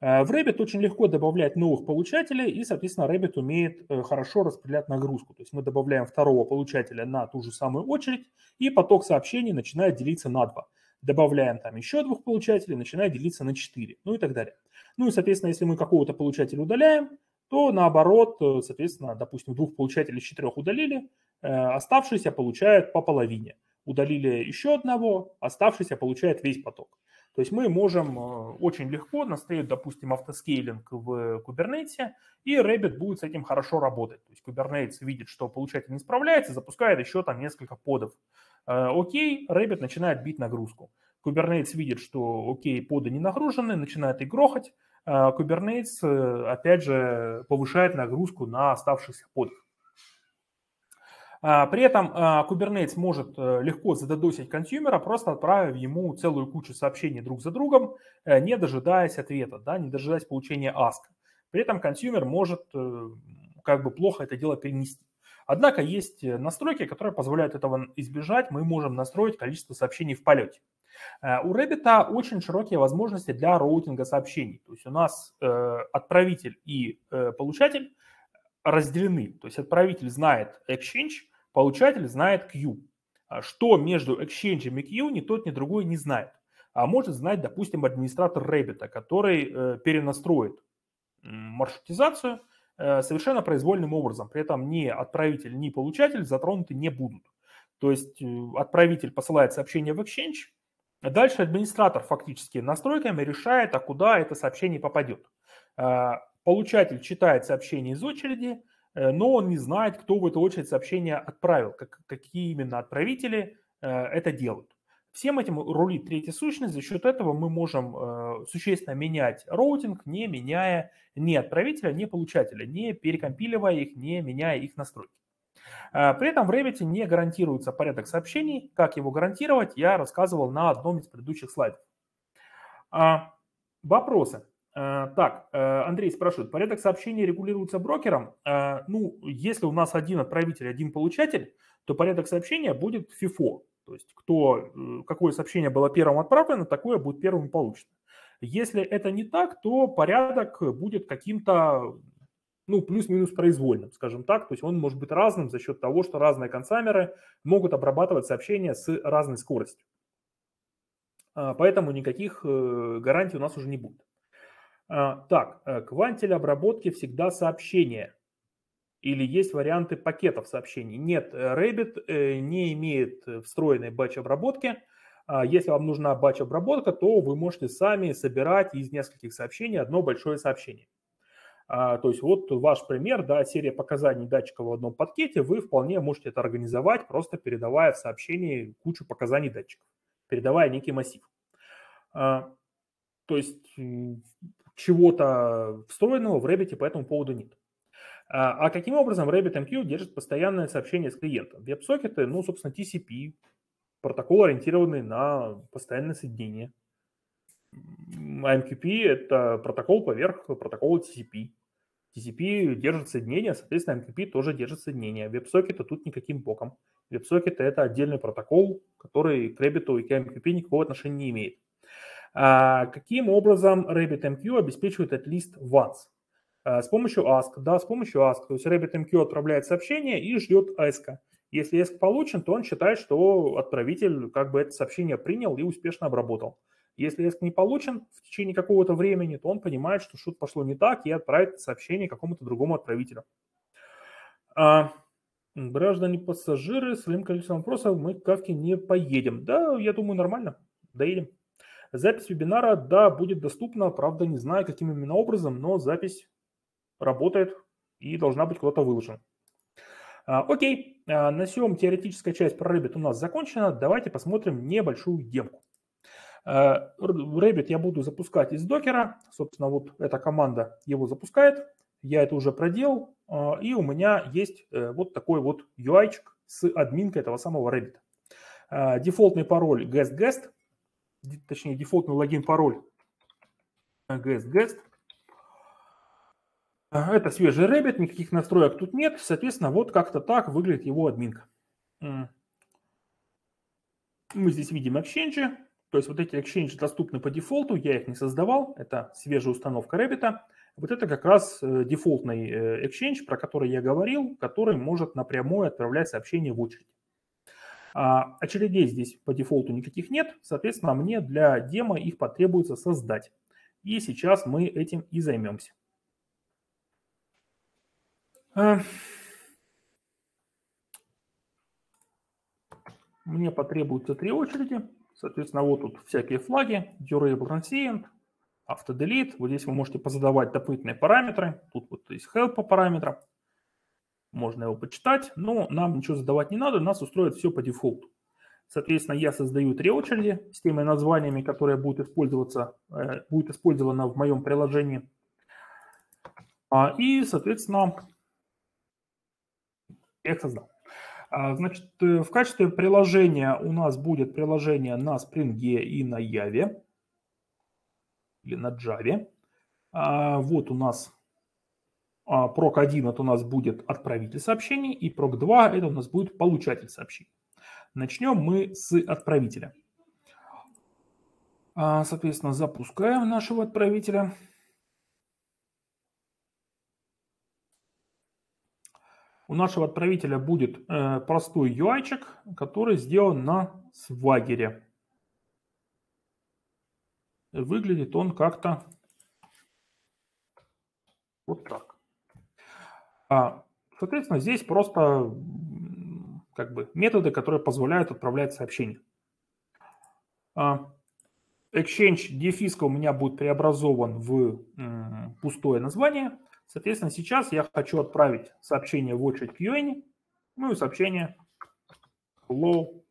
S1: В Rabbit очень легко добавлять новых получателей, и, соответственно, Rabbit умеет хорошо распределять нагрузку. То есть мы добавляем второго получателя на ту же самую очередь, и поток сообщений начинает делиться на два. Добавляем там еще двух получателей, начинает делиться на четыре, ну и так далее. Ну и, соответственно, если мы какого-то получателя удаляем, то наоборот, э, соответственно, допустим, двух получателей из четырех удалили, э, оставшийся получает по половине. Удалили еще одного, оставшийся получает весь поток. То есть мы можем э, очень легко настроить, допустим, автоскейлинг в Kubernetes, и Rabbit будет с этим хорошо работать. То есть Kubernetes видит, что получатель не справляется, запускает еще там несколько подов. Окей, Rabbit начинает бить нагрузку. Kubernetes видит, что окей, поды не нагружены, начинает их грохать, а, Kubernetes, э, опять же, повышает нагрузку на оставшихся подов. А, при этом а, Kubernetes может э, легко задодосить консюмера, просто отправив ему целую кучу сообщений друг за другом, э, не дожидаясь ответа, да, не дожидаясь получения ask. При этом консюмер может как бы плохо это дело перенести. Однако есть настройки, которые позволяют этого избежать. Мы можем настроить количество сообщений в полете. Э, у Rabbit очень широкие возможности для роутинга сообщений. То есть у нас э, отправитель и э, получатель разделены. То есть отправитель знает Exchange, получатель знает Q. А что между Exchange и Q ни тот, ни другой не знает. А может знать, допустим, администратор Rabbit, который перенастроит маршрутизацию совершенно произвольным образом. При этом ни отправитель, ни получатель затронуты не будут. То есть отправитель посылает сообщение в Exchange, а дальше администратор фактически настройками решает, а куда это сообщение попадет. А, получатель читает сообщение из очереди, э, но он не знает, кто в эту очередь сообщение отправил, как, какие именно отправители э, это делают. Всем этим рулит третья сущность. За счет этого мы можем э, существенно менять роутинг, не меняя ни отправителя, ни получателя, не перекомпиливая их, не меняя их настройки. Э, при этом в Revit не гарантируется порядок сообщений. Как его гарантировать, я рассказывал на одном из предыдущих слайдов. А, вопросы. Э, так, э, Андрей спрашивает, порядок сообщений регулируется брокером? Ну, если у нас один отправитель, один получатель, то порядок сообщения будет FIFO. То есть кто, какое сообщение было первым отправлено, такое будет первым получено. Если это не так, то порядок будет каким-то ну, плюс-минус произвольным, скажем так. То есть он может быть разным за счет того, что разные консамеры могут обрабатывать сообщения с разной скоростью. А, поэтому никаких э, гарантий у нас уже не будет. А, так, э, квантиль обработки всегда сообщения Или есть варианты пакетов сообщений. Нет, э, Rabbit не имеет встроенной батч-обработки. А, если вам нужна батч-обработка, то вы можете сами собирать из нескольких сообщений одно большое сообщение. А, то есть вот ваш пример, да, серия показаний датчика в одном пакете, вы вполне можете это организовать, просто передавая в сообщении кучу показаний датчиков, передавая некий массив. А, то есть чего-то встроенного в Rabbit по этому поводу нет. А, а каким образом RabbitMQ эм держит постоянное сообщение с клиентом? Веб-сокеты, ну, собственно, TCP, протокол, ориентированный на постоянное соединение. MQP а эм – это протокол поверх протокола TCP. TCP держит соединение, соответственно, MQP эм тоже держит соединение. WebSocket тут никаким боком. WebSocket это отдельный протокол, который к Rabbit и к MQP эм никакого отношения не имеет. А каким образом RabbitMQ эм обеспечивает at least once? с помощью ask, да, с помощью ask. То есть RabbitMQ отправляет сообщение и ждет ask. Если ask получен, то он считает, что отправитель как бы это сообщение принял и успешно обработал. Если иск не получен в течение какого-то времени, то он понимает, что что-то пошло не так, и отправит сообщение какому-то другому отправителю. А, граждане пассажиры, с своим количеством вопросов мы к Кавке не поедем. Да, я думаю, нормально, доедем. Запись вебинара, да, будет доступна, правда, не знаю, каким именно образом, но запись работает и должна быть куда-то выложена. А, окей, а, на сём теоретическая часть про Rabbit у нас закончена. Давайте посмотрим небольшую демку. Rabbit э, я буду запускать из докера. Собственно, вот эта команда его запускает. Я это уже проделал. Э, и у меня есть э, вот такой вот ui с админкой этого самого Rabbit. Дефолтный пароль guest-guest. Точнее, дефолтный логин-пароль guest-guest. Это свежий Rabbit, никаких настроек тут нет. Соответственно, вот как-то так выглядит его админка. Мы здесь видим Exchange, то есть вот эти Exchange доступны по дефолту, я их не создавал, это свежая установка Rabbit. Вот это как раз э, дефолтный э, Exchange, про который я говорил, который может напрямую отправлять сообщения в очередь. А, очередей здесь по дефолту никаких нет, соответственно, мне для демо их потребуется создать. И сейчас мы этим и займемся. А, мне потребуются три очереди. Соответственно, вот тут всякие флаги, durable transient, автоделит. Вот здесь вы можете позадавать дополнительные параметры. Тут вот есть help по параметрам, Можно его почитать, но нам ничего задавать не надо, нас устроит все по дефолту. Соответственно, я создаю три очереди с теми названиями, которые будут использоваться, э, будет использована в моем приложении. А, и, соответственно, я их создал. А, значит, э, в качестве приложения у нас будет приложение на Spring и на Java или на Java. А, вот у нас Proc а, 1 это у нас будет отправитель сообщений, и Proc 2 это у нас будет получатель сообщений. Начнем мы с отправителя. Соответственно, запускаем нашего отправителя. у нашего отправителя будет э, простой юайчик, который сделан на свагере. Выглядит он как-то вот так. А, соответственно, здесь просто как бы методы, которые позволяют отправлять сообщения. А, Exchange дефиска у меня будет преобразован в м, пустое название – Соответственно, сейчас я хочу отправить сообщение в очередь QA, ну и сообщение Hello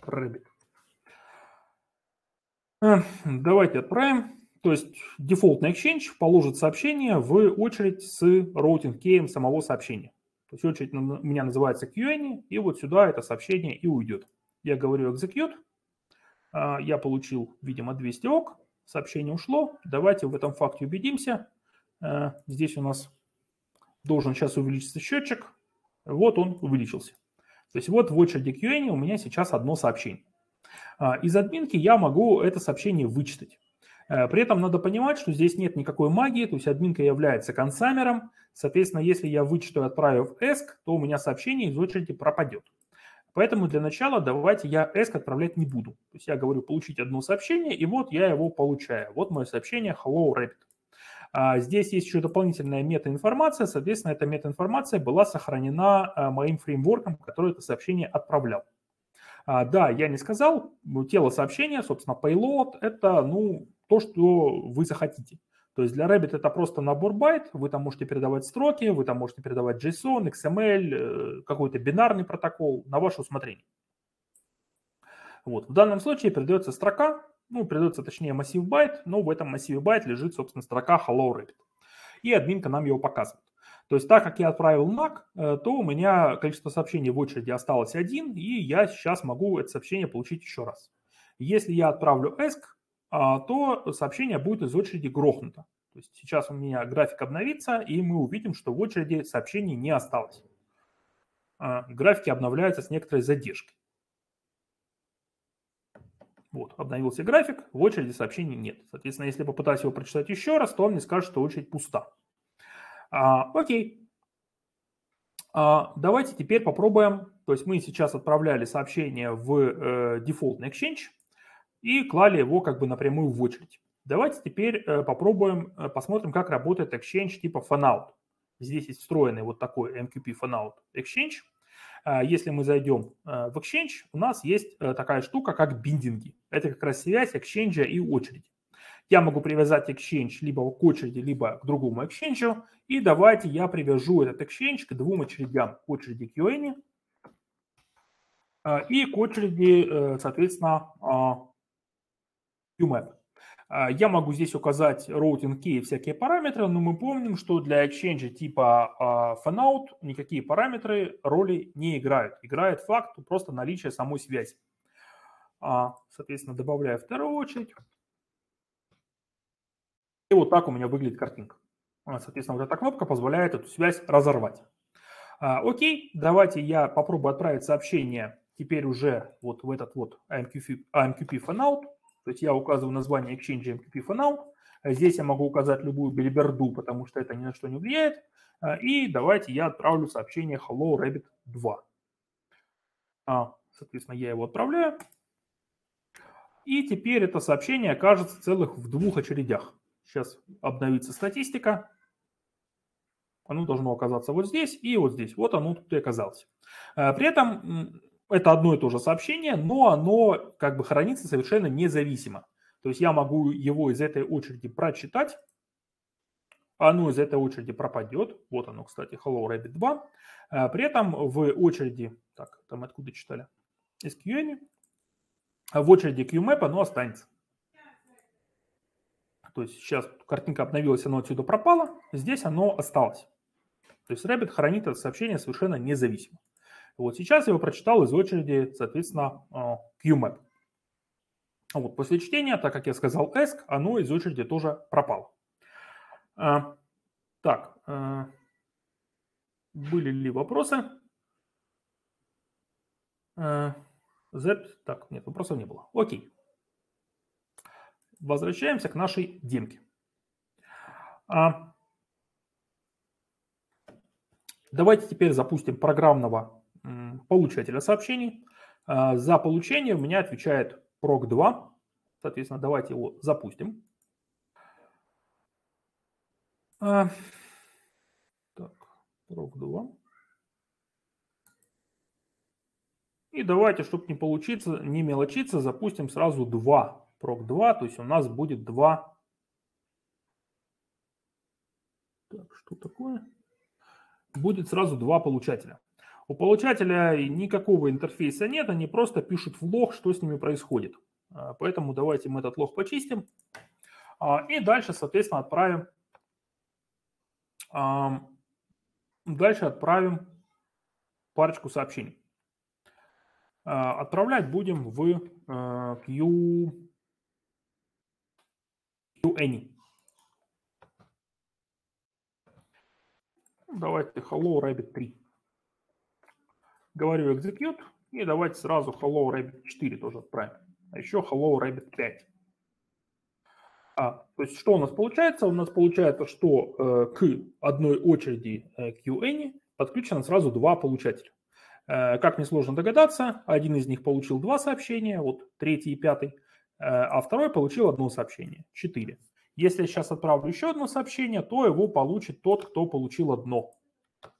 S1: Rabbit. Давайте отправим. То есть дефолтный Exchange положит сообщение в очередь с роутинг кеем самого сообщения. То есть очередь у меня называется QA, и вот сюда это сообщение и уйдет. Я говорю execute, а, я получил, видимо, 200 ок, сообщение ушло. Давайте в этом факте убедимся. Э, здесь у нас должен сейчас увеличиться счетчик. Вот он увеличился. То есть вот в очереди QA у меня сейчас одно сообщение. Э, из админки я могу это сообщение вычитать. Э, при этом надо понимать, что здесь нет никакой магии, то есть админка является консамером. Соответственно, если я вычту и отправлю в ESC, то у меня сообщение из очереди пропадет. Поэтому для начала давайте я ESC отправлять не буду. То есть я говорю получить одно сообщение, и вот я его получаю. Вот мое сообщение Hello Rabbit. А, здесь есть еще дополнительная метаинформация, соответственно, эта метаинформация была сохранена а, моим фреймворком, который это сообщение отправлял. А, да, я не сказал, тело сообщения, собственно, payload, это, ну, то, что вы захотите. То есть для Rabbit это просто набор байт, вы там можете передавать строки, вы там можете передавать JSON, XML, э, какой-то бинарный протокол, на ваше усмотрение. Вот. В данном случае передается строка, ну, придется точнее массив байт, но в этом массиве байт лежит, собственно, строка hello Rabbit. И админка нам его показывает. То есть так как я отправил MAC, э, то у меня количество сообщений в очереди осталось один, и я сейчас могу это сообщение получить еще раз. Если я отправлю ESC, а, то сообщение будет из очереди грохнуто. То есть сейчас у меня график обновится, и мы увидим, что в очереди сообщений не осталось. А, графики обновляются с некоторой задержкой. Вот, обновился график, в очереди сообщений нет. Соответственно, если попытаюсь его прочитать еще раз, то он мне скажет, что очередь пуста. А, окей. А, давайте теперь попробуем. То есть мы сейчас отправляли сообщение в э, дефолтный Exchange и клали его как бы напрямую в очередь. Давайте теперь э, попробуем, э, посмотрим, как работает Exchange типа Fanout. Здесь есть встроенный вот такой MQP Fanout Exchange – а, если мы зайдем а, в Exchange, у нас есть э, такая штука, как биндинги. Это как раз связь Exchange и очереди. Я могу привязать Exchange либо к очереди, либо к другому Exchange. И давайте я привяжу этот Exchange к двум очередям. К очереди QN э, и к очереди, э, соответственно, а, QMAP. А, я могу здесь указать роутинг и всякие параметры, но мы помним, что для Exchange типа а, Fanout никакие параметры роли не играют. Играет факт просто наличие самой связи. А, соответственно, добавляю вторую очередь. И вот так у меня выглядит картинка. Соответственно, вот эта кнопка позволяет эту связь разорвать. Окей, давайте я попробую отправить сообщение теперь уже вот в этот вот AMQP, AMQP Fanout. То есть я указываю название Exchange MQP for Now. Здесь я могу указать любую билиберду, потому что это ни на что не влияет. А, и давайте я отправлю сообщение Hello Rabbit 2. А, соответственно, я его отправляю. И теперь это сообщение окажется целых в двух очередях. Сейчас обновится статистика. Оно должно оказаться вот здесь и вот здесь. Вот оно тут и оказалось. А, при этом это одно и то же сообщение, но оно как бы хранится совершенно независимо. То есть я могу его из этой очереди прочитать, оно из этой очереди пропадет. Вот оно, кстати, Hello Rabbit 2. А, при этом в очереди, так, там откуда читали, SQN, а в очереди QMAP оно останется. То есть сейчас картинка обновилась, оно отсюда пропало, здесь оно осталось. То есть Rabbit хранит это сообщение совершенно независимо. Вот сейчас я его прочитал из очереди, соответственно, э, QMAP. Вот, после чтения, так как я сказал ESC, оно из очереди тоже пропало. Э, так, э, были ли вопросы? А, Z, так, нет, вопросов не было. Окей. Возвращаемся к нашей демке. давайте теперь запустим программного получателя сообщений. А, за получение у меня отвечает PROC2. Соответственно, давайте его запустим. А, так, PROC2. И давайте, чтобы не получиться, не мелочиться, запустим сразу два PROC2. То есть у нас будет два... Так, что такое? Будет сразу два получателя. У получателя никакого интерфейса нет, они просто пишут в лог, что с ними происходит. А, поэтому давайте мы этот лог почистим. А, и дальше, соответственно, отправим, дальше отправим парочку сообщений. А, отправлять будем в э, Q, QAny. Давайте Hello Rabbit 3 говорю execute, и давайте сразу hello rabbit 4 тоже отправим, а еще hello rabbit 5. А, то есть что у нас получается? У нас получается, что э, к одной очереди э, QN подключено сразу два получателя. Э, как несложно догадаться, один из них получил два сообщения, вот третий и пятый, э, а второй получил одно сообщение, четыре. Если я сейчас отправлю еще одно сообщение, то его получит тот, кто получил одно.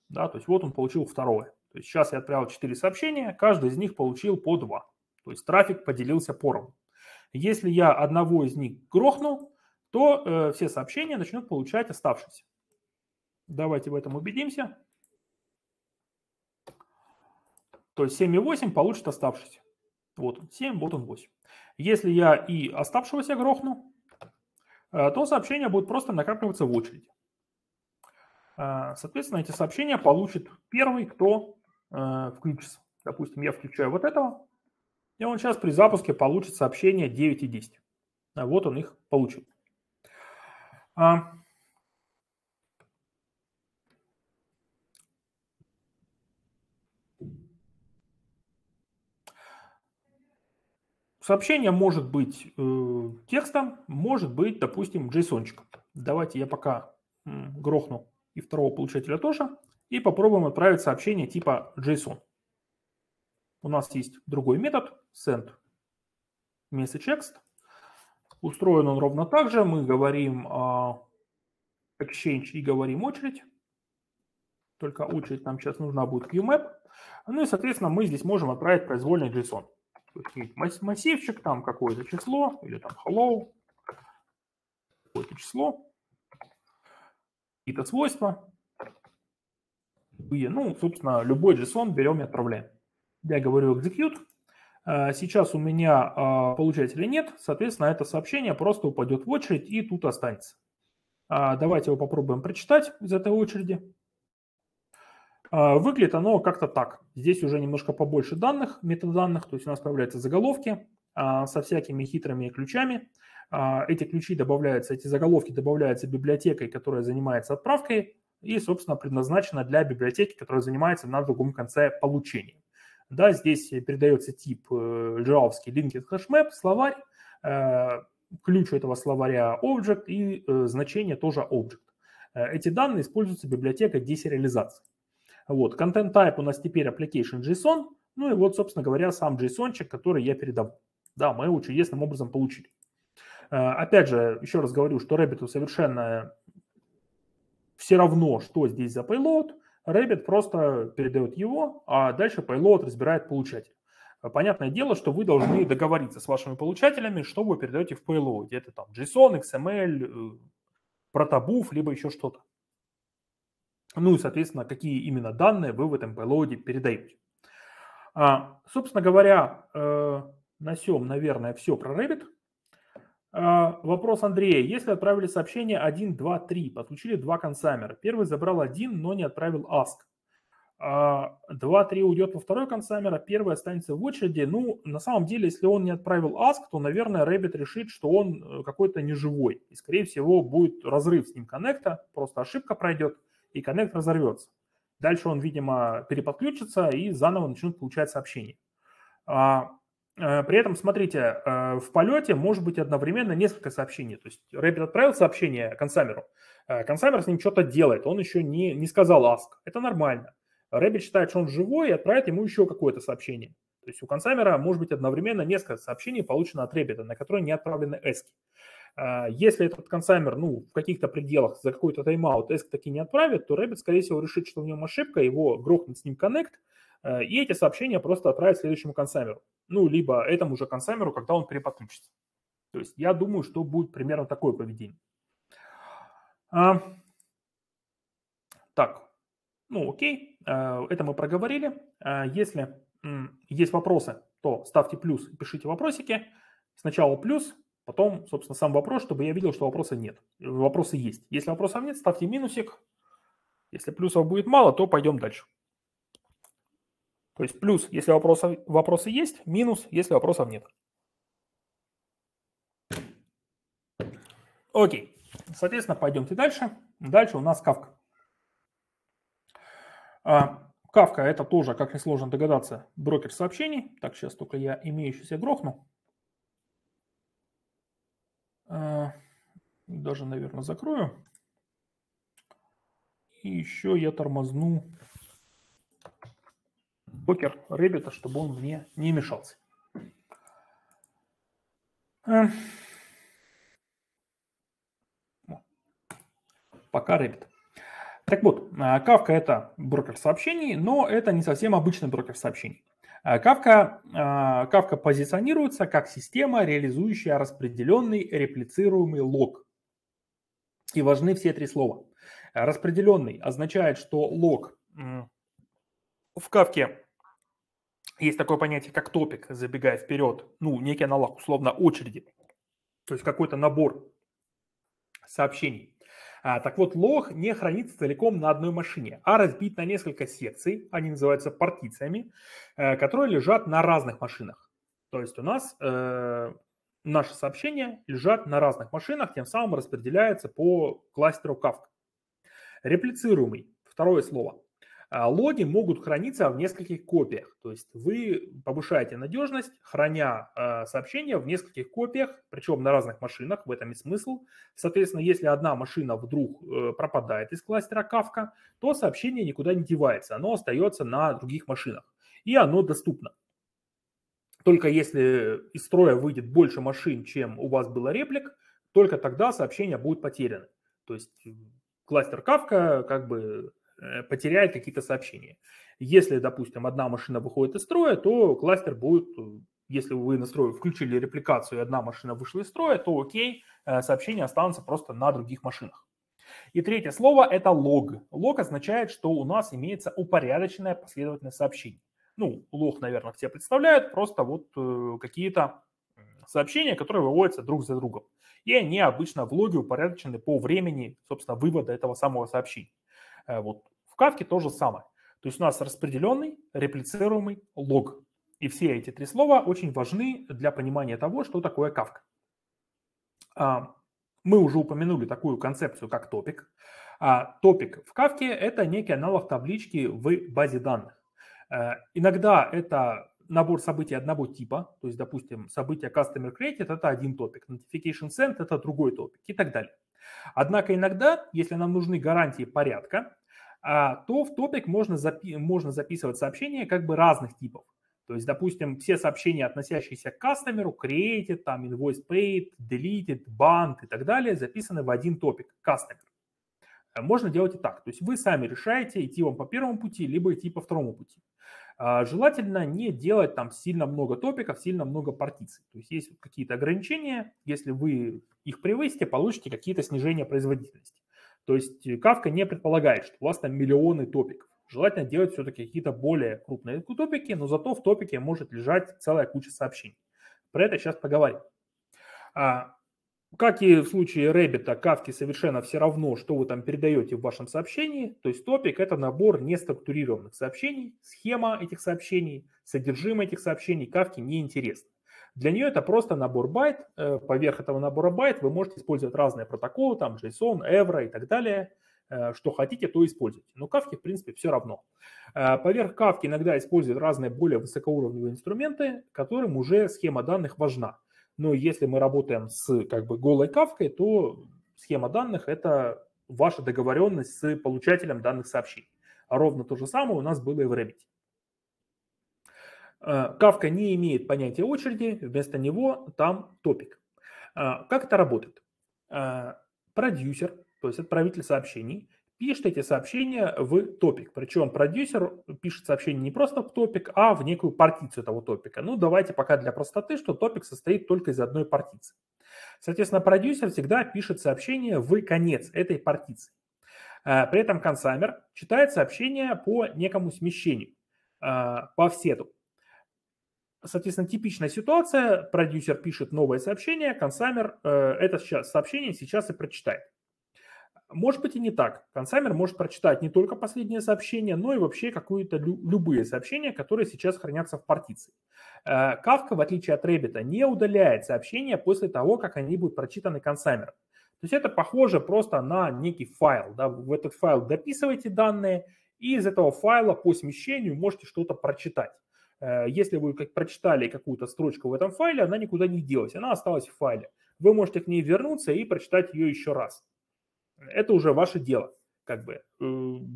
S1: Да, то есть вот он получил второе. То есть сейчас я отправил 4 сообщения, каждый из них получил по 2. То есть трафик поделился пором. Если я одного из них грохну, то э, все сообщения начнут получать оставшиеся. Давайте в этом убедимся. То есть и 7,8 получат оставшийся. Вот он 7, вот он 8. Если я и оставшегося грохну, э, то сообщения будут просто накапливаться в очереди. Э, соответственно, эти сообщения получит первый, кто э, включится. Допустим, я включаю вот этого, и он сейчас при запуске получит сообщение 9 и 10. А вот он их получил. А... Сообщение может быть э, текстом, может быть, допустим, json -чиком. Давайте я пока грохну и второго получателя тоже и попробуем отправить сообщение типа JSON. У нас есть другой метод send message Устроен он ровно так же. Мы говорим а, exchange и говорим очередь. Только очередь нам сейчас нужна будет QMAP. Ну и, соответственно, мы здесь можем отправить произвольный JSON. массивчик, там какое-то число, или там hello, какое-то число, какие-то свойства ну, собственно, любой JSON берем и отправляем. Я говорю execute. А, сейчас у меня а, получателя нет, соответственно, это сообщение просто упадет в очередь и тут останется. А, давайте его попробуем прочитать из этой очереди. Выглядит оно как-то так. Здесь уже немножко побольше данных, метаданных, то есть у нас появляются заголовки со всякими хитрыми ключами. Эти ключи добавляются, эти заголовки добавляются библиотекой, которая занимается отправкой и, собственно, предназначена для библиотеки, которая занимается на другом конце получением. Да, здесь передается тип э, джавовский linked хэшмэп, словарь, э, ключ этого словаря object и э, значение тоже object. Эти данные используются библиотека десериализации. Вот, контент type у нас теперь application JSON, ну и вот, собственно говоря, сам JSON, который я передавал. Да, мы его чудесным образом получили. Опять же, еще раз говорю, что Rabbit совершенно все равно, что здесь за payload, Rabbit просто передает его, а дальше payload разбирает получатель. Понятное дело, что вы должны договориться с вашими получателями, что вы передаете в payload. Это там JSON, XML, протобуф, э, либо еще что-то. Ну и, соответственно, какие именно данные вы в этом payload передаете. А, собственно говоря, э, на сём, наверное, все про Rabbit. А, вопрос Андрея. Если отправили сообщение 1, 2, 3, подключили два консамера. Первый забрал один, но не отправил ask. 2-3 а, уйдет во второй консамера, первый останется в очереди. Ну, на самом деле, если он не отправил ask, то, наверное, Rabbit решит, что он э, какой-то неживой. И, скорее всего, будет разрыв с ним коннекта, просто ошибка пройдет, и коннект разорвется. Дальше он, видимо, переподключится и заново начнет получать сообщение. А, Э, при этом, смотрите, э, в полете может быть одновременно несколько сообщений. То есть Рэббит отправил сообщение консамеру, э, консамер с ним что-то делает, он еще не, не сказал ask. Это нормально. Рэббит считает, что он живой и отправит ему еще какое-то сообщение. То есть у консамера может быть одновременно несколько сообщений получено от Рэббита, на которые не отправлены эски. Если этот Консамер, ну, в каких-то пределах за какой-то тайм-аут эск таки не отправит, то Рэббит, скорее всего, решит, что в нем ошибка, его грохнет с ним коннект, Э, и эти сообщения просто отправить следующему консамеру. Ну, либо этому же консамеру, когда он переподключится. То есть я думаю, что будет примерно такое поведение. А, так, ну окей, э, это мы проговорили. Э, если есть вопросы, то ставьте плюс, пишите вопросики. Сначала плюс, потом, собственно, сам вопрос, чтобы я видел, что вопроса нет. Вопросы есть. Если вопросов нет, ставьте минусик. Если плюсов будет мало, то пойдем дальше. То есть плюс, если вопросы, вопросы есть, минус, если вопросов нет. Окей. Соответственно, пойдемте дальше. Дальше у нас Кавка. Кавка это тоже, как несложно догадаться, брокер сообщений. Так, сейчас только я имеющийся грохну. А, даже, наверное, закрою. И еще я тормозну Докер Ребита, чтобы он мне не мешался. Эм. Пока Rabbit. Так вот, а, кавка это брокер сообщений, но это не совсем обычный брокер сообщений. А, кавка а, кавка позиционируется как система, реализующая распределенный реплицируемый лог. И важны все три слова. Распределенный означает, что лог в Кавке есть такое понятие, как топик, забегая вперед, ну, некий аналог, условно, очереди, то есть какой-то набор сообщений. А, так вот, лог не хранится целиком на одной машине, а разбит на несколько секций, они называются партициями, э, которые лежат на разных машинах. То есть у нас э, наши сообщения лежат на разных машинах, тем самым распределяется по кластеру Kafka. Реплицируемый, второе слово – а, логи могут храниться в нескольких копиях. То есть вы повышаете надежность, храня а, сообщения в нескольких копиях, причем на разных машинах, в этом и смысл. Соответственно, если одна машина вдруг э, пропадает из кластера Kafka, то сообщение никуда не девается, оно остается на других машинах, и оно доступно. Только если из строя выйдет больше машин, чем у вас было реплик, только тогда сообщение будет потеряно. То есть кластер Kafka как бы Э, потеряет какие-то сообщения. Если, допустим, одна машина выходит из строя, то кластер будет, э, если вы настроили, включили репликацию, и одна машина вышла из строя, то окей, э, сообщения останутся просто на других машинах. И третье слово – это лог. Лог означает, что у нас имеется упорядоченное последовательное сообщение. Ну, лог, наверное, все представляют, просто вот какие-то сообщения, которые выводятся друг за другом. И они обычно в логе упорядочены по времени, собственно, вывода этого самого сообщения. Э, вот в Кавке то же самое. То есть у нас распределенный, реплицируемый лог. И все эти три слова очень важны для понимания того, что такое Кавка. А, мы уже упомянули такую концепцию, как топик. А, топик в Кавке – это некий аналог таблички в базе данных. Э, иногда это набор событий одного типа, то есть, допустим, событие Customer Created – это один топик, Notification sent это другой топик и так далее. Однако иногда, если нам нужны гарантии порядка, а, то в топик можно, запи- можно записывать сообщения как бы разных типов. То есть, допустим, все сообщения, относящиеся к кастомеру, created, там, invoice paid, deleted, banned и так далее, записаны в один топик, кастомер. Э, можно делать и так. То есть вы сами решаете, идти вам по первому пути, либо идти по второму пути. А, желательно не делать там сильно много топиков, сильно много партиций. То есть есть какие-то ограничения. Если вы их превысите, получите какие-то снижения производительности. То есть Кавка э, не предполагает, что у вас там миллионы топиков. Желательно делать все-таки какие-то более крупные топики, но зато в топике может лежать целая куча сообщений. Про это сейчас поговорим. А, как и в случае Рэббита, кавки совершенно все равно, что вы там передаете в вашем сообщении. То есть топик – это набор неструктурированных сообщений, схема этих сообщений, содержимое этих сообщений Кавке неинтересно. Для нее это просто набор байт. Э, поверх этого набора байт вы можете использовать разные протоколы, там JSON, Evro и так далее. Э, что хотите, то используйте. Но Кавке, в принципе, все равно. Э, поверх Кавки иногда используют разные более высокоуровневые инструменты, которым уже схема данных важна. Но если мы работаем с как бы голой Кавкой, то схема данных – это ваша договоренность с получателем данных сообщений. А ровно то же самое у нас было и в Revit. Э, Кавка не имеет понятия очереди, вместо него там топик. Э, как это работает? Э, продюсер, то есть отправитель сообщений, пишет эти сообщения в топик. Причем продюсер пишет сообщение не просто в топик, а в некую партицию этого топика. Ну, давайте пока для простоты, что топик состоит только из одной партиции. Соответственно, продюсер всегда пишет сообщение в конец этой партиции. При этом консамер читает сообщение по некому смещению, по всету. Соответственно, типичная ситуация, продюсер пишет новое сообщение, консамер э, это сейчас, сообщение сейчас и прочитает. Может быть и не так. Консамер может прочитать не только последнее сообщение, но и вообще какие-то лю- любые сообщения, которые сейчас хранятся в партиции. Э, в отличие от Рэббита, не удаляет сообщения после того, как они будут прочитаны консамером. То есть это похоже просто на некий файл. Да? В этот файл дописываете данные, и из этого файла по смещению можете что-то прочитать. Э, если вы как прочитали какую-то строчку в этом файле, она никуда не делась, она осталась в файле. Вы можете к ней вернуться и прочитать ее еще раз. Это уже ваше дело. Как бы.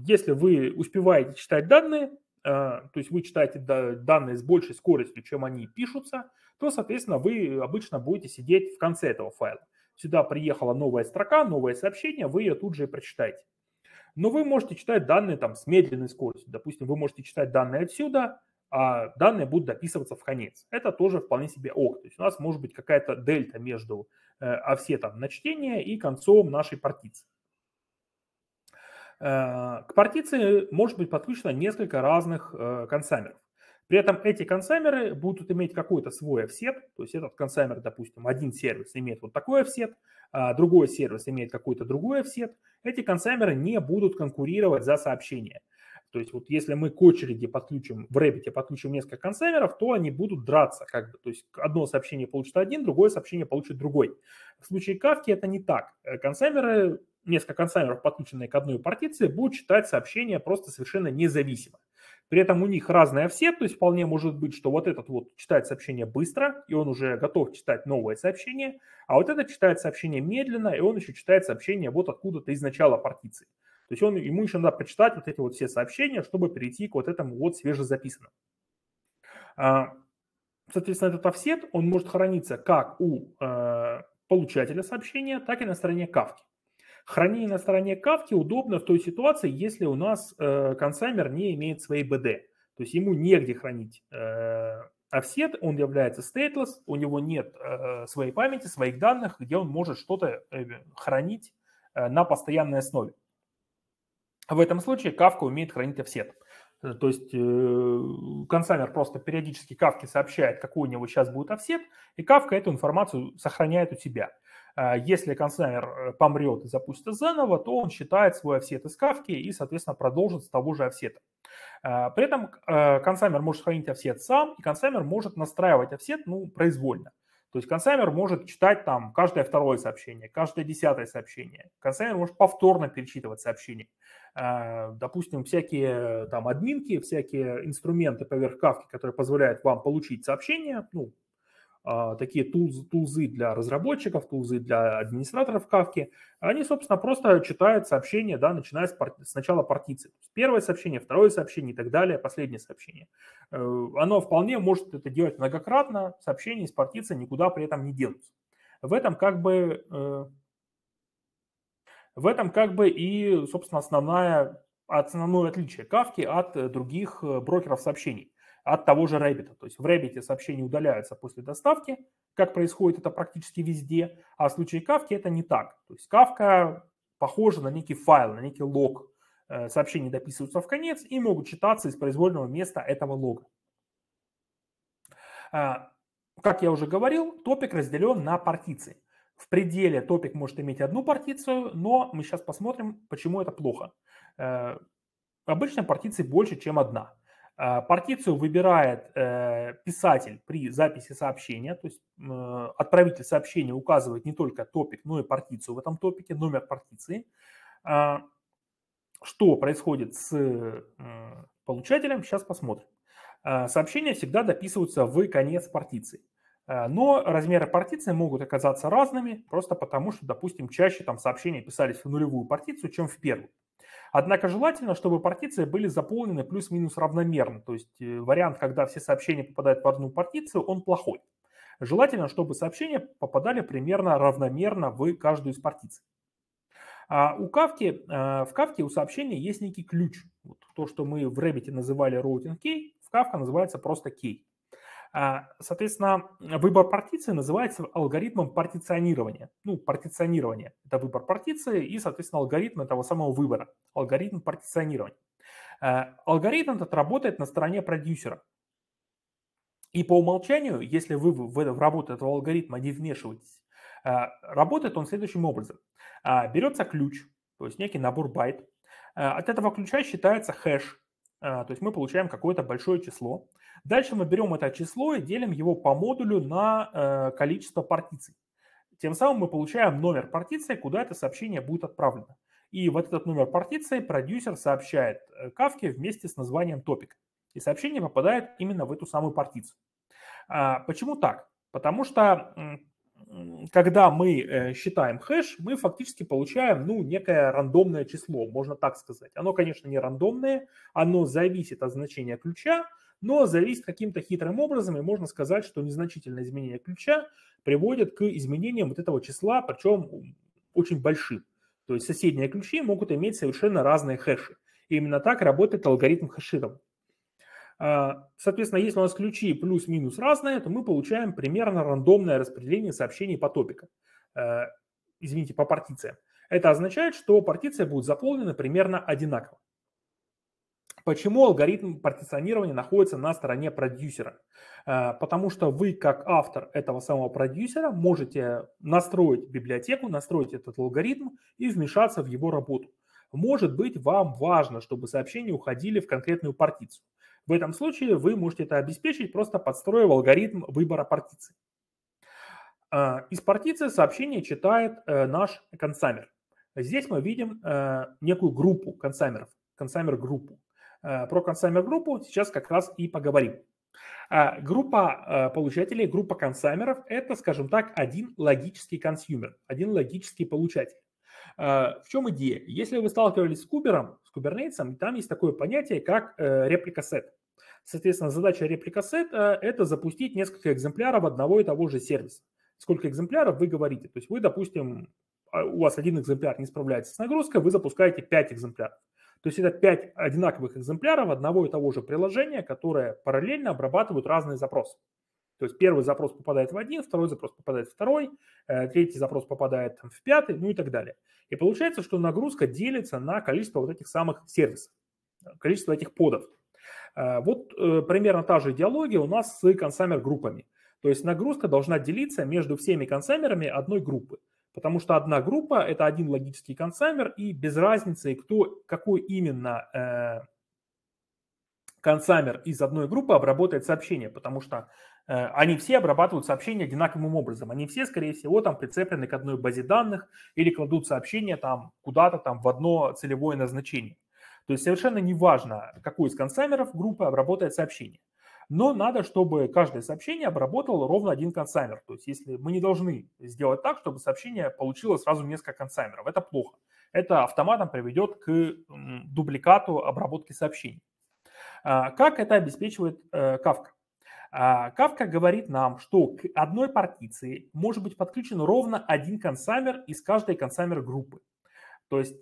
S1: Если вы успеваете читать данные, э, то есть вы читаете данные с большей скоростью, чем они пишутся, то, соответственно, вы обычно будете сидеть в конце этого файла. Сюда приехала новая строка, новое сообщение, вы ее тут же и прочитаете. Но вы можете читать данные там с медленной скоростью. Допустим, вы можете читать данные отсюда, а данные будут дописываться в конец. Это тоже вполне себе ок. То есть у нас может быть какая-то дельта между офсетом э, а на чтение и концом нашей партиции. Э, к партиции может быть подключено несколько разных э, консамеров. При этом эти консамеры будут иметь какой-то свой офсет, то есть этот консамер, допустим, один сервис имеет вот такой офсет, а другой сервис имеет какой-то другой офсет. Эти консамеры не будут конкурировать за сообщение – то есть вот если мы к очереди подключим, в Рэббите подключим несколько консеймеров, то они будут драться как бы. То есть одно сообщение получит один, другое сообщение получит другой. В случае Кавки это не так. Э, Консеймеры, несколько консеймеров, подключенные к одной партиции, будут читать сообщения просто совершенно независимо. При этом у них разная все, то есть вполне может быть, что вот этот вот читает сообщение быстро, и он уже готов читать новое сообщение, а вот этот читает сообщение медленно, и он еще читает сообщение вот откуда-то из начала партиции. То есть он, ему еще надо прочитать вот эти вот все сообщения, чтобы перейти к вот этому вот свежезаписанному. А, соответственно, этот офсет, он может храниться как у э, получателя сообщения, так и на стороне кавки. Хранение на стороне кавки удобно в той ситуации, если у нас э, консаймер не имеет своей БД. То есть ему негде хранить э, офсет, он является stateless, у него нет своей памяти, своих данных, где он может что-то хранить на постоянной основе. А в этом случае Kafka умеет хранить офсет. Э, то есть э, консамер просто периодически Кавке сообщает, какой у него сейчас будет офсет, и Кавка эту информацию сохраняет у тебя. Э, если консамер э, помрет и запустится заново, то он считает свой офсет из Кавки и, соответственно, продолжит с того же офсета. При этом консамер может хранить офсет сам, и консамер может настраивать офсет ну, произвольно. То есть консаймер может читать там каждое второе сообщение, каждое десятое сообщение. Консаймер может повторно перечитывать сообщения. Э, допустим, всякие э, там админки, всякие инструменты поверх кавки, которые позволяют вам получить сообщение, ну, а, такие тулз, тулзы для разработчиков, тулзы для администраторов кавки, они, собственно, просто читают сообщения, да, начиная с, пар... с начала партиции. Первое сообщение, второе сообщение и так далее, последнее сообщение. Э, оно вполне может это делать многократно, сообщения из партиции никуда при этом не денутся. В этом как бы... Э, в этом как бы и, собственно, основное, основное отличие кавки от других э, брокеров сообщений от того же Rabbit, То есть в Rabbit сообщения удаляются после доставки, как происходит это практически везде, а в случае Kafka это не так. То есть Kafka похожа на некий файл, на некий лог. Э, сообщения дописываются в конец и могут читаться из произвольного места этого лога. А, как я уже говорил, топик разделен на партиции. В пределе топик может иметь одну партицию, но мы сейчас посмотрим, почему это плохо. Э, обычно партиций больше, чем одна. А партицию выбирает э, писатель при записи сообщения, то есть отправитель сообщения указывает не только топик, но и партицию в этом топике, номер партиции. А что происходит с получателем, сейчас посмотрим. А сообщения всегда дописываются в конец партиции. Но размеры партиции могут оказаться разными, просто потому что, допустим, чаще там сообщения писались в нулевую партицию, чем в первую. Однако желательно, чтобы партиции были заполнены плюс-минус равномерно. То есть э, вариант, когда все сообщения попадают в одну партицию, он плохой. Желательно, чтобы сообщения попадали примерно равномерно в каждую из партиций. А у Кавки, э, в Кавке у сообщения есть некий ключ. Вот то, что мы в Рэббите называли routing key, в Кавка называется просто key. А, соответственно, выбор партиции называется алгоритмом партиционирования. Ну, партиционирование – это выбор партиции и, соответственно, алгоритм этого самого выбора, алгоритм партиционирования. А, алгоритм этот работает на стороне продюсера. И по умолчанию, если вы в работу этого алгоритма не вмешиваетесь, а, работает он следующим образом. Берется ключ, то есть некий набор байт. От этого ключа считается хэш, то есть мы получаем какое-то большое число, Дальше мы берем это число и делим его по модулю на э, количество партиций. Тем самым мы получаем номер партиции, куда это сообщение будет отправлено. И вот этот номер партиции продюсер сообщает э, Кавке вместе с названием топика. И сообщение попадает именно в эту самую партицию. А, почему так? Потому что когда мы э, считаем хэш, мы фактически получаем ну, некое рандомное число, можно так сказать. Оно, конечно, не рандомное, оно зависит от значения ключа, но зависит каким-то хитрым образом, и можно сказать, что незначительное изменение ключа приводит к изменениям вот этого числа, причем очень большим. То есть соседние ключи могут иметь совершенно разные хэши. И именно так работает алгоритм хэширования. Соответственно, если у нас ключи плюс-минус разные, то мы получаем примерно рандомное распределение сообщений по топикам. Э, извините, по партициям. Это означает, что партиция будет заполнена примерно одинаково. Почему алгоритм партиционирования находится на стороне продюсера? Э, потому что вы, как автор этого самого продюсера, можете настроить библиотеку, настроить этот алгоритм и вмешаться в его работу. Может быть, вам важно, чтобы сообщения уходили в конкретную партицию. В этом случае вы можете это обеспечить, просто подстроив алгоритм выбора партиции. Э, из партиции сообщение читает э, наш консамер. Здесь мы видим некую группу консамеров, консамер-группу. Э, про консаймер группу сейчас как раз и поговорим. А, группа э, получателей, группа консаймеров – это, скажем так, один логический консюмер, один логический получатель. А, в чем идея? Если вы сталкивались с кубером, с кубернейцем, там есть такое понятие, как э, реплика сет. Соответственно, задача реплика сет – это запустить несколько экземпляров одного и того же сервиса. Сколько экземпляров вы говорите. То есть вы, допустим, а, у вас один экземпляр не справляется с нагрузкой, вы запускаете 5 экземпляров. То есть это 5 одинаковых экземпляров одного и того же приложения, которые параллельно обрабатывают разные запросы. То есть первый запрос попадает в один, второй запрос попадает в второй, э, третий запрос попадает там, в пятый, ну и так далее. И получается, что нагрузка делится на количество вот этих самых сервисов, количество этих подов. Э, вот э, примерно та же идеология у нас с консамер-группами. То есть нагрузка должна делиться между всеми консамерами одной группы. Потому что одна группа – это один логический консамер, и без разницы, кто, какой именно э, консамер из одной группы обработает сообщение, потому что э, они все обрабатывают сообщения одинаковым образом. Они все, скорее всего, там прицеплены к одной базе данных или кладут сообщение там куда-то там в одно целевое назначение. То есть совершенно не важно, какой из консамеров группы обработает сообщение но надо, чтобы каждое сообщение обработало ровно один консаймер. То есть если мы не должны сделать так, чтобы сообщение получило сразу несколько консаймеров. Это плохо. Это автоматом приведет к дубликату обработки сообщений. А, как это обеспечивает Kafka? Э, а, Кавка говорит нам, что к одной партиции может быть подключен ровно один консамер из каждой консамер группы. То есть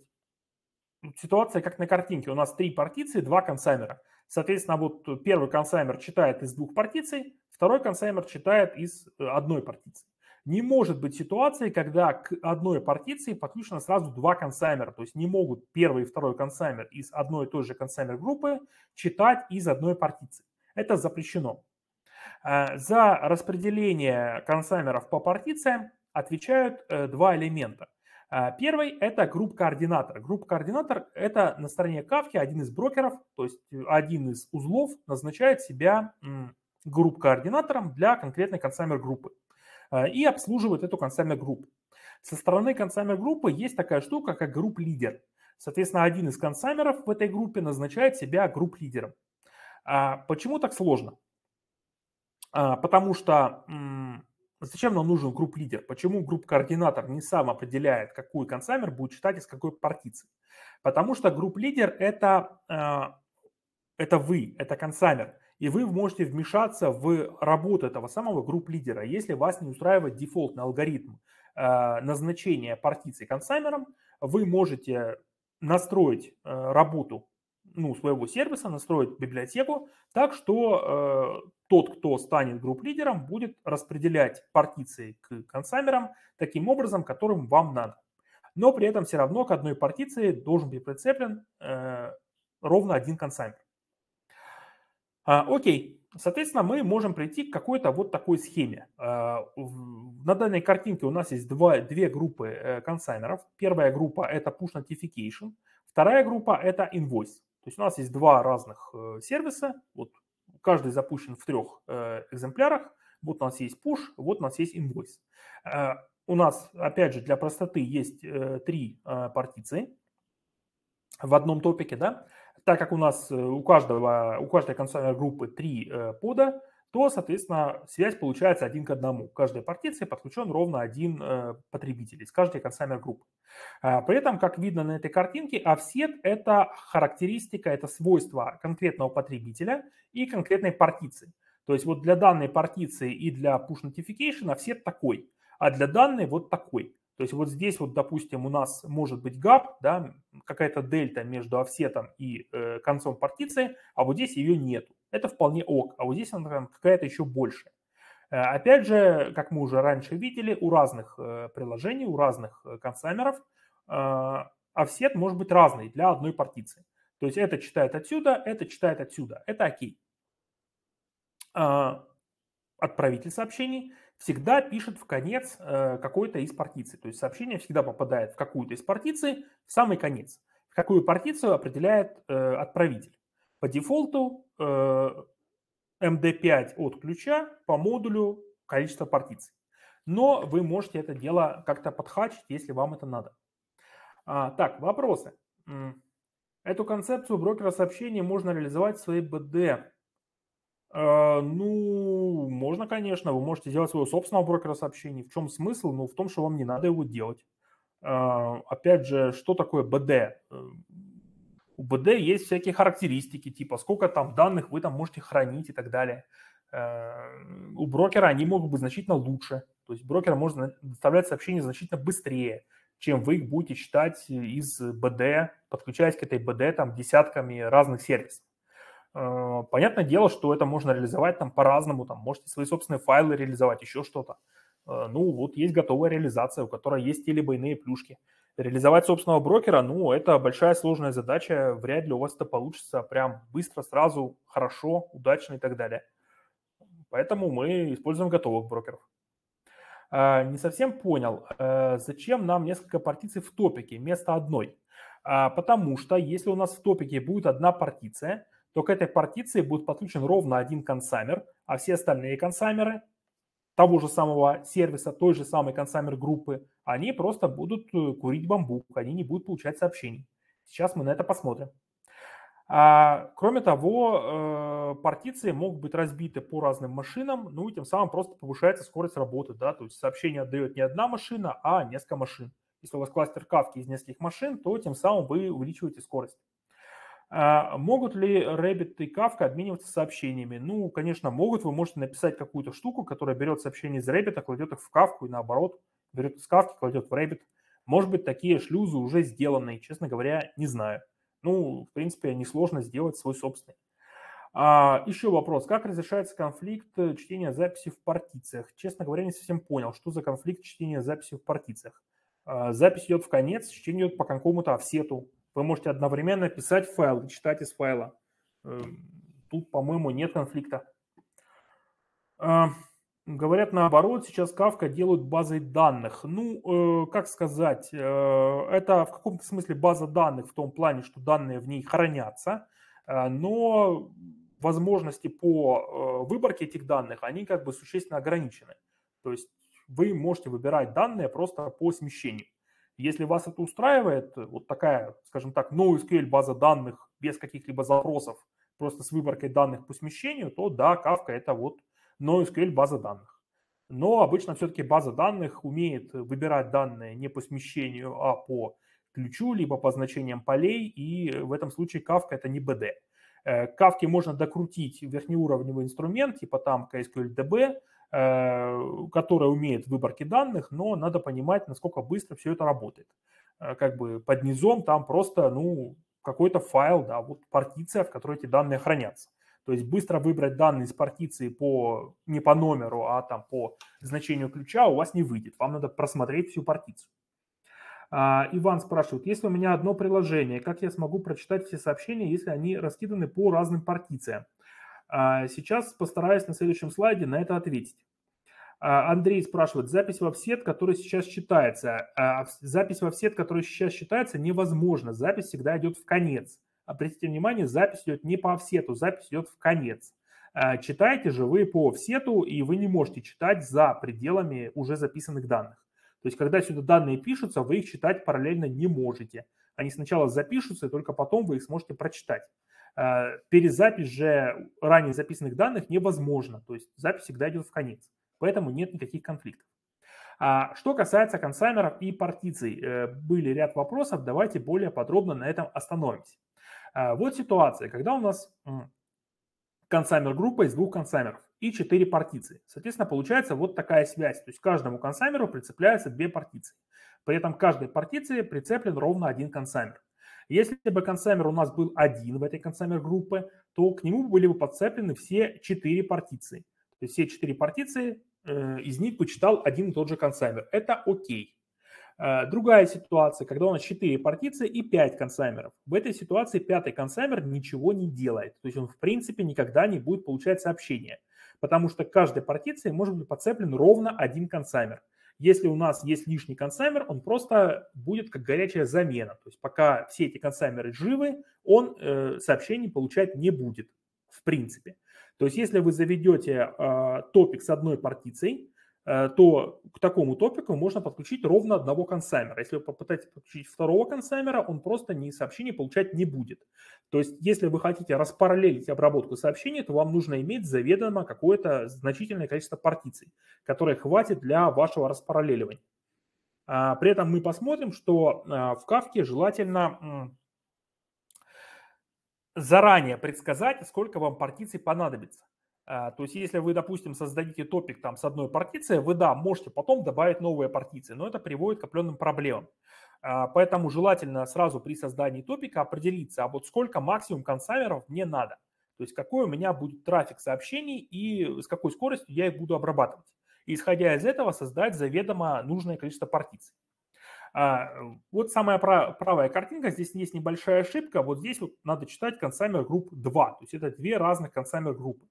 S1: ситуация как на картинке. У нас три партиции, два консамера. Соответственно, вот э, первый консаймер читает из двух партиций, второй консаймер читает из э, одной партиции. Не может быть ситуации, когда к одной партиции подключено сразу два консаймера. То есть не могут первый и второй консаймер из одной и той же консаймер группы читать из одной партиции. Это запрещено. Э, за распределение консаймеров по партициям отвечают два элемента – а, первый – это групп координатор. Групп координатор – это на стороне Кавки один из брокеров, то есть э, один из узлов назначает себя групп координатором для конкретной консамер группы а, и обслуживает эту консамер группу. Со стороны консамер группы есть такая штука, как групп лидер. Соответственно, один из консамеров в этой группе назначает себя групп лидером. А, почему так сложно? Потому что а зачем нам нужен групп-лидер? Почему групп-координатор не сам определяет, какую консамер будет читать из какой партиции? Потому что групп-лидер это, э, это вы, это консамер. И вы можете вмешаться в работу этого самого групп-лидера, если вас не устраивает дефолтный алгоритм э, назначения партиции консамером, вы можете настроить э, работу ну, своего сервиса, настроить библиотеку так, что э, тот, кто станет групп-лидером, будет распределять партиции к консамерам таким образом, которым вам надо. Но при этом все равно к одной партиции должен быть прицеплен э, ровно один консамер. А, окей, соответственно, мы можем прийти к какой-то вот такой схеме. Э, на данной картинке у нас есть два, две группы э, Первая группа – это push notification, вторая группа – это invoice. То есть у нас есть два разных э, сервиса, вот каждый запущен в трех э, экземплярах. Вот у нас есть push, вот у нас есть invoice. Э, у нас, опять же, для простоты есть три партиции в одном топике, да. Так как у нас у каждого, у каждой консольной группы три пода, то, соответственно, связь получается один к одному. К каждой партиции подключен ровно один э, потребитель из каждой консаймер группы. А, при этом, как видно на этой картинке, offset – это характеристика, это свойство конкретного потребителя и конкретной партиции. То есть вот для данной партиции и для push notification offset такой, а для данной вот такой. То есть вот здесь вот, допустим, у нас может быть гап, да, какая-то дельта между офсетом и э, концом партиции, а вот здесь ее нету это вполне ок, а вот здесь она какая-то еще больше. Э, опять же, как мы уже раньше видели, у разных э, приложений, у разных э, консамеров офсет может быть разный для одной партиции. То есть это читает отсюда, это читает отсюда. Это окей. А, отправитель сообщений всегда пишет в конец какой-то из партиций. То есть сообщение всегда попадает в какую-то из партиций в самый конец. В какую партицию определяет отправитель. По дефолту MD5 э, от ключа по модулю количество партиций. Но вы можете это дело как-то подхачить, если вам это надо. А, так, вопросы. Эту концепцию брокера сообщения можно реализовать в своей БД. А, э, ну, можно, конечно. Вы можете сделать своего собственного брокера сообщений. В чем смысл? Ну, в том, что вам не надо его делать. А, опять же, что такое БД? У БД есть всякие характеристики, типа сколько там данных вы там можете хранить и так далее. Э, у брокера они могут быть значительно лучше. То есть брокер может доставлять сообщения значительно быстрее, чем вы их будете читать из БД, подключаясь к этой БД там десятками разных сервисов. Э, понятное дело, что это можно реализовать там по-разному, там можете свои собственные файлы реализовать, еще что-то. Э, ну вот есть готовая реализация, у которой есть те либо иные плюшки – Реализовать собственного брокера, ну, это большая сложная задача, вряд ли у вас это получится прям быстро, сразу, хорошо, удачно и так далее. Поэтому мы используем готовых брокеров. А, не совсем понял, а, зачем нам несколько партиций в топике вместо одной? А, потому что если у нас в топике будет одна партиция, то к этой партиции будет подключен ровно один консамер, а все остальные консамеры того же самого сервиса, той же самой консамер группы, они просто будут э, курить бамбук, они не будут получать сообщений. Сейчас мы на это посмотрим. А, кроме того, э, партиции могут быть разбиты по разным машинам, ну и тем самым просто повышается скорость работы, да, то есть сообщение отдает не одна машина, а несколько машин. Если у вас кластер кавки из нескольких машин, то тем самым вы увеличиваете скорость. А, могут ли Rabbit и Kafka обмениваться сообщениями? Ну, конечно, могут. Вы можете написать какую-то штуку, которая берет сообщение из Rabbit, а кладет их в Kafka и наоборот, берет из Kafka, кладет в Rabbit. Может быть, такие шлюзы уже сделаны, честно говоря, не знаю. Ну, в принципе, несложно сделать свой собственный. А, еще вопрос. Как разрешается конфликт э, чтения записи в партициях? Честно говоря, не совсем понял, что за конфликт чтения записи в партициях. А, запись идет в конец, чтение идет по какому-то офсету вы можете одновременно писать файл и читать из файла. Эм, тут, по-моему, нет конфликта. Эм, говорят, наоборот, сейчас Kafka делают базой данных. Ну, э, как сказать, э, это в каком-то смысле база данных в том плане, что данные в ней хранятся, э, но возможности по выборке этих данных, они как бы существенно ограничены. То есть вы можете выбирать данные просто по смещению. Если вас это устраивает, вот такая, скажем так, NoSQL база данных без каких-либо запросов, просто с выборкой данных по смещению, то да, Kafka это вот NoSQL база данных. Но обычно все-таки база данных умеет выбирать данные не по смещению, а по ключу, либо по значениям полей, и в этом случае Kafka это не BD. Э, Кавки можно докрутить верхнеуровневый инструмент, типа там KSQL DB, Э, которая умеет выборки данных, но надо понимать, насколько быстро все это работает. Э, как бы под низом там просто, ну, какой-то файл, да, вот партиция, в которой эти данные хранятся. То есть быстро выбрать данные из партиции по, не по номеру, а там по значению ключа у вас не выйдет. Вам надо просмотреть всю партицию. А, Иван спрашивает, если у меня одно приложение, как я смогу прочитать все сообщения, если они раскиданы по разным партициям? А сейчас постараюсь на следующем слайде на это ответить. А, Андрей спрашивает, запись во всет, которая сейчас читается. А, запись во всет, которая сейчас читается, невозможно. Запись всегда идет в конец. Обратите внимание, запись идет не по офсету, запись идет в конец. Читаете же вы по офсету, и вы не можете читать за пределами уже записанных данных. То есть, когда сюда данные пишутся, вы их читать параллельно не можете. Они сначала запишутся, и только потом вы их сможете прочитать. Э, перезапись же ранее записанных данных невозможна, то есть запись всегда идет в конец, поэтому нет никаких конфликтов. А что касается консаймеров и партиций, э, были ряд вопросов, давайте более подробно на этом остановимся. Э, вот ситуация, когда у нас консаймер группа из двух консаймеров и четыре партиции. Соответственно, получается вот такая связь. То есть каждому консаймеру прицепляются две партиции. При этом каждой партиции прицеплен ровно один консаймер. Если бы консамер у нас был один в этой консамер группы, то к нему были бы подцеплены все четыре партиции. То есть все четыре партиции, э, из них почитал один и тот же консамер. Это окей. Э, другая ситуация, когда у нас 4 партиции и 5 консамеров. В этой ситуации пятый консамер ничего не делает. То есть он в принципе никогда не будет получать сообщения. Потому что к каждой партиции может быть подцеплен ровно один консамер. Если у нас есть лишний консаймер, он просто будет как горячая замена. То есть пока все эти консаймеры живы, он э, сообщений получать не будет в принципе. То есть если вы заведете э, топик с одной партицией, Э, то к такому топику можно подключить ровно одного консаймера. Если вы попытаетесь подключить второго консаймера, он просто ни сообщений получать не будет. То есть, если вы хотите распараллелить обработку сообщений, то вам нужно иметь заведомо какое-то значительное количество партиций, которые хватит для вашего распараллеливания. А, при этом мы посмотрим, что а, в Кавке желательно заранее предсказать, сколько вам партиций понадобится. А, то есть, если вы, допустим, создадите топик там с одной партицией, вы, да, можете потом добавить новые партиции, но это приводит к определенным проблемам. А, поэтому желательно сразу при создании топика определиться, а вот сколько максимум консамеров мне надо. То есть, какой у меня будет трафик сообщений и с какой скоростью я их буду обрабатывать. И, исходя из этого, создать заведомо нужное количество партиций. А, вот самая правая картинка, здесь есть небольшая ошибка, вот здесь вот надо читать консамер групп 2, то есть это две разных консамер группы.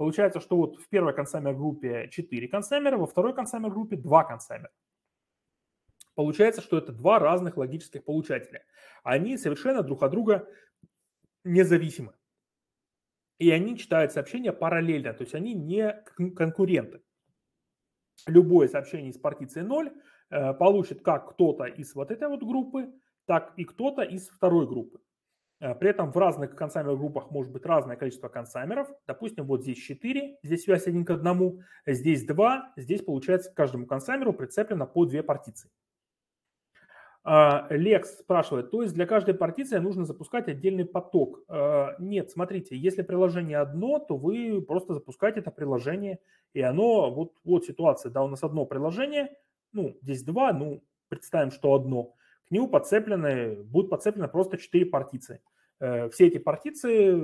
S1: Получается, что вот в первой консаймер-группе 4 консаймера, во второй консаймер-группе 2 консаймера. Получается, что это два разных логических получателя. Они совершенно друг от друга независимы. И они читают сообщения параллельно, то есть они не конкуренты. Любое сообщение из партиции 0 э, получит как кто-то из вот этой вот группы, так и кто-то из второй группы. Э, при этом в разных консаймер группах может быть разное количество консамеров. Допустим, вот здесь 4, здесь связь один к одному, здесь 2, здесь получается к каждому консамеру прицеплено по две партиции. Лекс э, спрашивает, то есть для каждой партиции нужно запускать отдельный поток? Э, нет, смотрите, если приложение одно, то вы просто запускаете это приложение, и оно, вот, вот ситуация, да, у нас одно приложение, ну, здесь два, ну, представим, что одно, к нему подцеплены, будут подцеплены просто четыре партиции. Э, все эти партиции,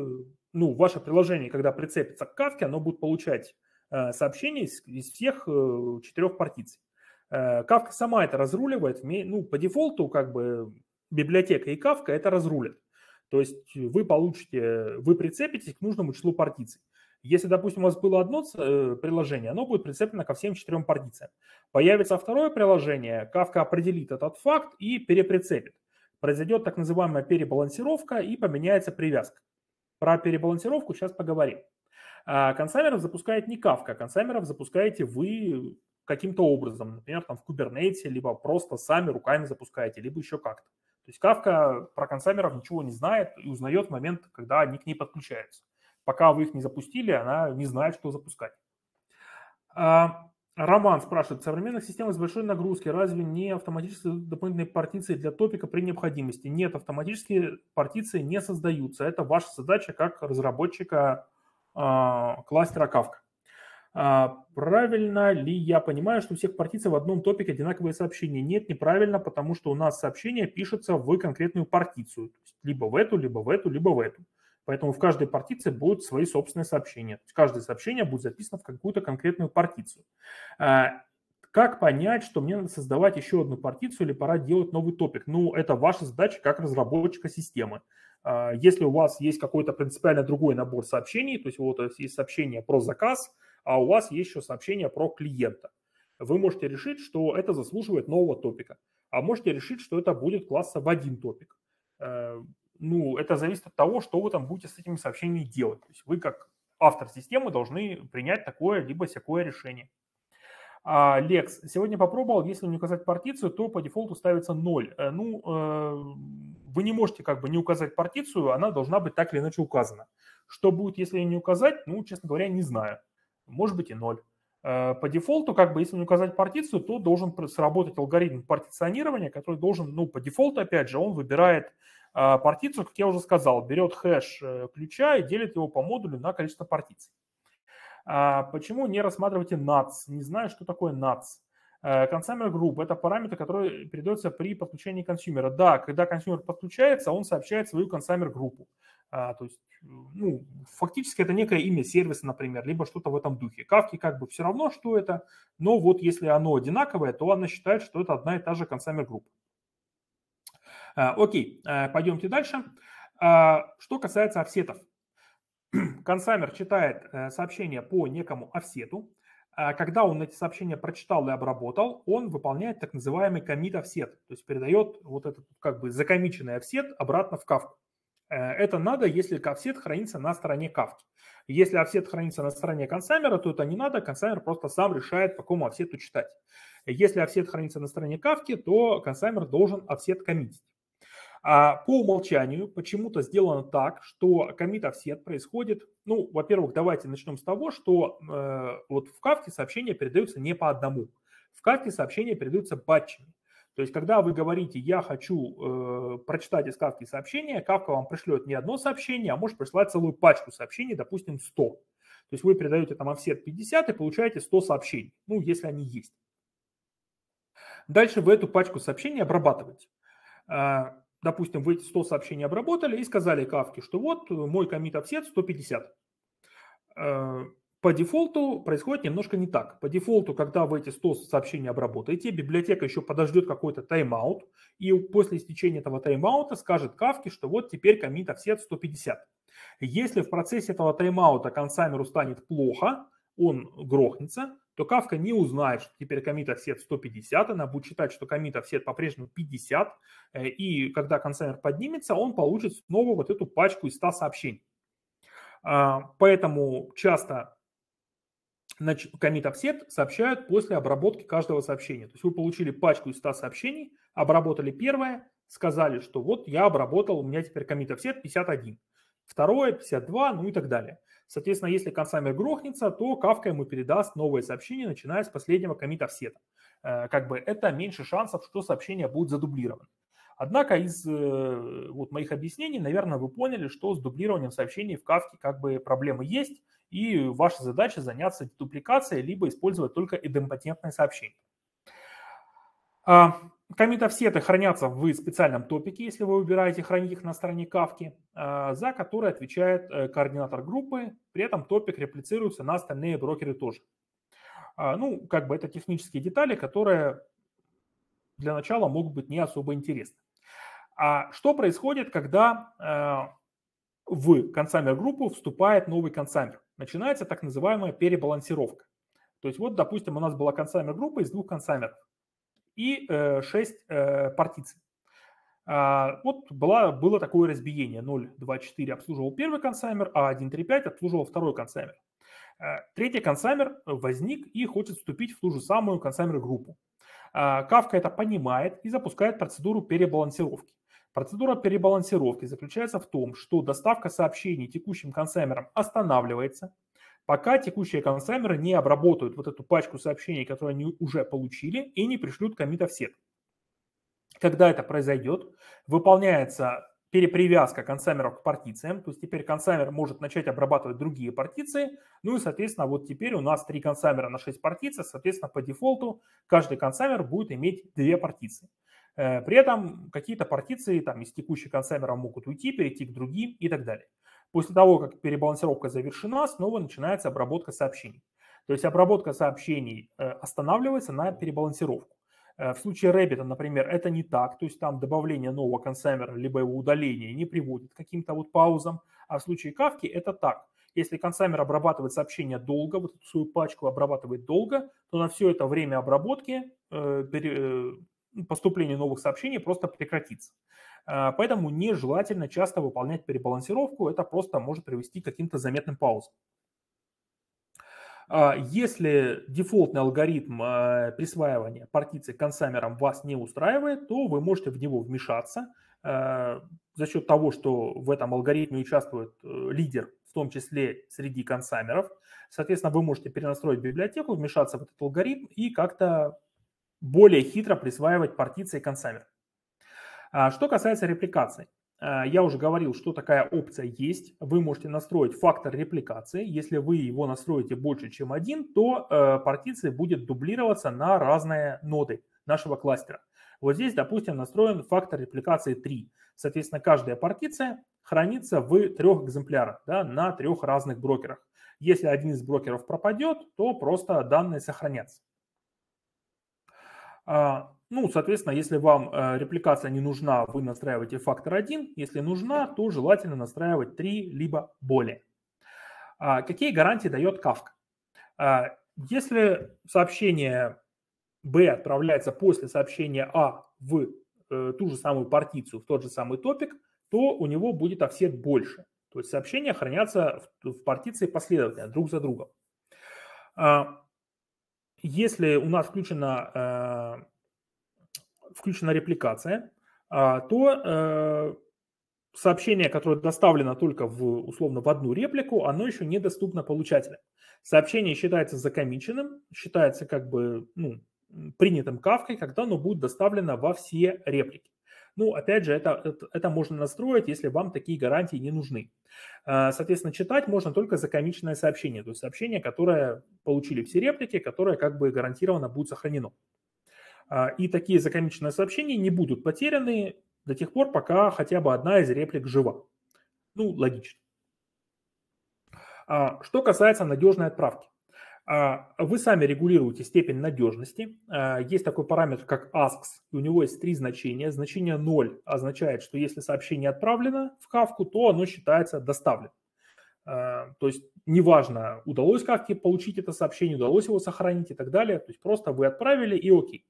S1: ну, ваше приложение, когда прицепится к кавке, оно будет получать э, сообщения из, всех э, четырех партиций. Кавка сама это разруливает, ну, по дефолту как бы библиотека и Кавка это разрулят. То есть вы получите, вы прицепитесь к нужному числу партиций. Если, допустим, у вас было одно приложение, оно будет прицеплено ко всем четырем партициям. Появится второе приложение, Кавка определит этот факт и переприцепит произойдет так называемая перебалансировка и поменяется привязка. Про перебалансировку сейчас поговорим. А, Консамеров запускает не Kafka, Консамеров запускаете вы каким-то образом, например, там в Кубернете, либо просто сами руками запускаете, либо еще как-то. То есть Kafka про Консамеров ничего не знает и узнает в момент, когда они к ней подключаются. Пока вы их не запустили, она не знает, что запускать. А, Роман спрашивает, в современных системах с большой нагрузки разве не автоматические дополнительные партиции для топика при необходимости? Нет, автоматические партиции не создаются. Это ваша задача как разработчика э, кластера Kafka. А, правильно ли я понимаю, что у всех партиций в одном топике одинаковые сообщения? Нет, неправильно, потому что у нас сообщение пишется в конкретную партицию. либо в эту, либо в эту, либо в эту. Поэтому в каждой партиции будут свои собственные сообщения. каждое сообщение будет записано в какую-то конкретную партицию. А, как понять, что мне надо создавать еще одну партицию или пора делать новый топик? Ну, это ваша задача как разработчика системы. А, если у вас есть какой-то принципиально другой набор сообщений, то есть вот есть сообщение про заказ, а у вас есть еще сообщение про клиента, вы можете решить, что это заслуживает нового топика, а можете решить, что это будет класса в один топик. А, ну, это зависит от того, что вы там будете с этими сообщениями делать. То есть вы как автор системы должны принять такое либо всякое решение. А, Лекс, сегодня попробовал, если не указать партицию, то по дефолту ставится 0. Э, ну, э, вы не можете как бы не указать партицию, она должна быть так или иначе указана. Что будет, если не указать, ну, честно говоря, не знаю. Может быть и 0. Э, по дефолту, как бы, если не указать партицию, то должен сработать алгоритм партиционирования, который должен, ну, по дефолту, опять же, он выбирает а, Партицию, как я уже сказал, берет хэш э, ключа и делит его по модулю на количество партиций. А, почему не рассматривайте NATS? Не знаю, что такое NATS. Э, consumer Group – это параметр, который передается при подключении консюмера. Да, когда консюмер подключается, он сообщает свою Consumer группу. А, то есть, ну, фактически это некое имя сервиса, например, либо что-то в этом духе. Кавки как бы все равно, что это, но вот если оно одинаковое, то она считает, что это одна и та же Consumer группа. Э, окей, э, пойдемте дальше. Э, что касается офсетов. консамер читает сообщение по некому офсету. Когда он эти сообщения прочитал и обработал, он выполняет так называемый комит офсет, то есть передает вот этот как бы закомиченный офсет обратно в кавку. Это надо, если офсет хранится на стороне кавки. Если офсет хранится на стороне консамера, то это не надо, консамер просто сам решает, по какому офсету читать. Если офсет хранится на стороне кавки, то консамер должен офсет коммитить. А по умолчанию почему-то сделано так, что commit офсет происходит. Ну, во-первых, давайте начнем с того, что э, вот в Кавке сообщения передаются не по одному. В Кавке сообщения передаются батчами. То есть, когда вы говорите, я хочу э, прочитать из Кавки сообщения, Кавка вам пришлет не одно сообщение, а может прислать целую пачку сообщений, допустим, 100. То есть, вы передаете там офсет 50 и получаете 100 сообщений, ну, если они есть. Дальше вы эту пачку сообщений обрабатываете а, допустим, вы эти 100 сообщений обработали и сказали Кавке, что вот э, мой комит офсет 150. Э, по дефолту происходит немножко не так. По дефолту, когда вы эти 100 сообщений обработаете, библиотека еще подождет какой-то тайм-аут, и после истечения этого тайм-аута скажет Кавке, что вот теперь комит офсет 150. Если в процессе этого тайм-аута консаймеру станет плохо, он грохнется, то кавка не узнает, что теперь коммитов сет 150, она будет считать, что коммитов сет по-прежнему 50, э, и когда консайнер поднимется, он получит снова вот эту пачку из 100 сообщений. А, поэтому часто коммит апсет сообщают после обработки каждого сообщения. То есть вы получили пачку из 100 сообщений, обработали первое, сказали, что вот я обработал, у меня теперь коммит апсет 51 второе 52, ну и так далее. Соответственно, если консаймер грохнется, то кавка ему передаст новое сообщение, начиная с последнего комита сета. Э, как бы это меньше шансов, что сообщение будет задублировано. Однако из э, вот моих объяснений, наверное, вы поняли, что с дублированием сообщений в кавке как бы проблемы есть, и ваша задача заняться дупликацией, либо использовать только идемпотентные сообщения. А, Комитов-сеты хранятся в специальном топике, если вы выбираете хранить их на стороне Кавки, э, за который отвечает э, координатор группы. При этом топик реплицируется на остальные брокеры тоже. А, ну, как бы это технические детали, которые для начала могут быть не особо интересны. А что происходит, когда э, в консамер-группу вступает новый консамер? Начинается так называемая перебалансировка. То есть вот, допустим, у нас была консамер-группа из двух консамеров и 6 э, э, партиций. А, вот было было такое разбиение. 0.2.4 обслуживал первый консаймер, а 1.3.5 обслуживал второй консаймер. Э, третий консаймер возник и хочет вступить в ту же самую консаймер-группу. А, Кавка это понимает и запускает процедуру перебалансировки. Процедура перебалансировки заключается в том, что доставка сообщений текущим консаймерам останавливается, пока текущие консамеры не обработают вот эту пачку сообщений, которые они уже получили, и не пришлют комитов в сет. Когда это произойдет, выполняется перепривязка консамеров к партициям, то есть теперь консамер может начать обрабатывать другие партиции, ну и, соответственно, вот теперь у нас три консамера на 6 партиций, соответственно, по дефолту каждый консамер будет иметь две партиции. Э, при этом какие-то партиции там, из текущих консамеров могут уйти, перейти к другим и так далее. После того, как перебалансировка завершена, снова начинается обработка сообщений. То есть обработка сообщений э, останавливается на перебалансировку. Э, в случае Rabbit, например, это не так, то есть там добавление нового консаймера либо его удаление не приводит к каким-то вот паузам, а в случае Kafka это так. Если консаймер обрабатывает сообщение долго, вот эту свою пачку обрабатывает долго, то на все это время обработки э, пере, э, поступление новых сообщений просто прекратится. А, поэтому нежелательно часто выполнять перебалансировку, это просто может привести к каким-то заметным паузам. А, если дефолтный алгоритм а, присваивания партиции консамерам вас не устраивает, то вы можете в него вмешаться за счет того, что в этом алгоритме участвует э, лидер, в том числе среди консамеров. Соответственно, вы можете перенастроить библиотеку, вмешаться в этот алгоритм и как-то более хитро присваивать партиции консамерам. А что касается репликации, э, я уже говорил, что такая опция есть. Вы можете настроить фактор репликации. Если вы его настроите больше, чем один, то э, партиция будет дублироваться на разные ноды нашего кластера. Вот здесь, допустим, настроен фактор репликации 3. Соответственно, каждая партиция хранится в трех экземплярах да, на трех разных брокерах. Если один из брокеров пропадет, то просто данные сохранятся. А, ну, соответственно, если вам э, репликация не нужна, вы настраиваете фактор 1. Если нужна, то желательно настраивать 3, либо более. А какие гарантии дает Kafka? А, если сообщение B отправляется после сообщения А в э, ту же самую партицию, в тот же самый топик, то у него будет офсет больше. То есть сообщения хранятся в партиции последовательно, друг за другом. А, если у нас включена э, включена репликация, а, то э, сообщение, которое доставлено только в, условно в одну реплику, оно еще недоступно получателям. Сообщение считается закомиченным, считается как бы ну, принятым кавкой, когда оно будет доставлено во все реплики. Ну, опять же, это, это, это можно настроить, если вам такие гарантии не нужны. Э, соответственно, читать можно только закомиченное сообщение, то есть сообщение, которое получили все реплики, которое как бы гарантированно будет сохранено. А, и такие закомиченные сообщения не будут потеряны до тех пор, пока хотя бы одна из реплик жива. Ну, логично. А, что касается надежной отправки. А, вы сами регулируете степень надежности. Есть такой параметр, как asks, у него есть три значения. Значение 0 означает, что если сообщение отправлено в кавку, то оно считается доставленным. То есть неважно, удалось кавке получить это сообщение, удалось его сохранить и так далее. То есть просто вы отправили и окей.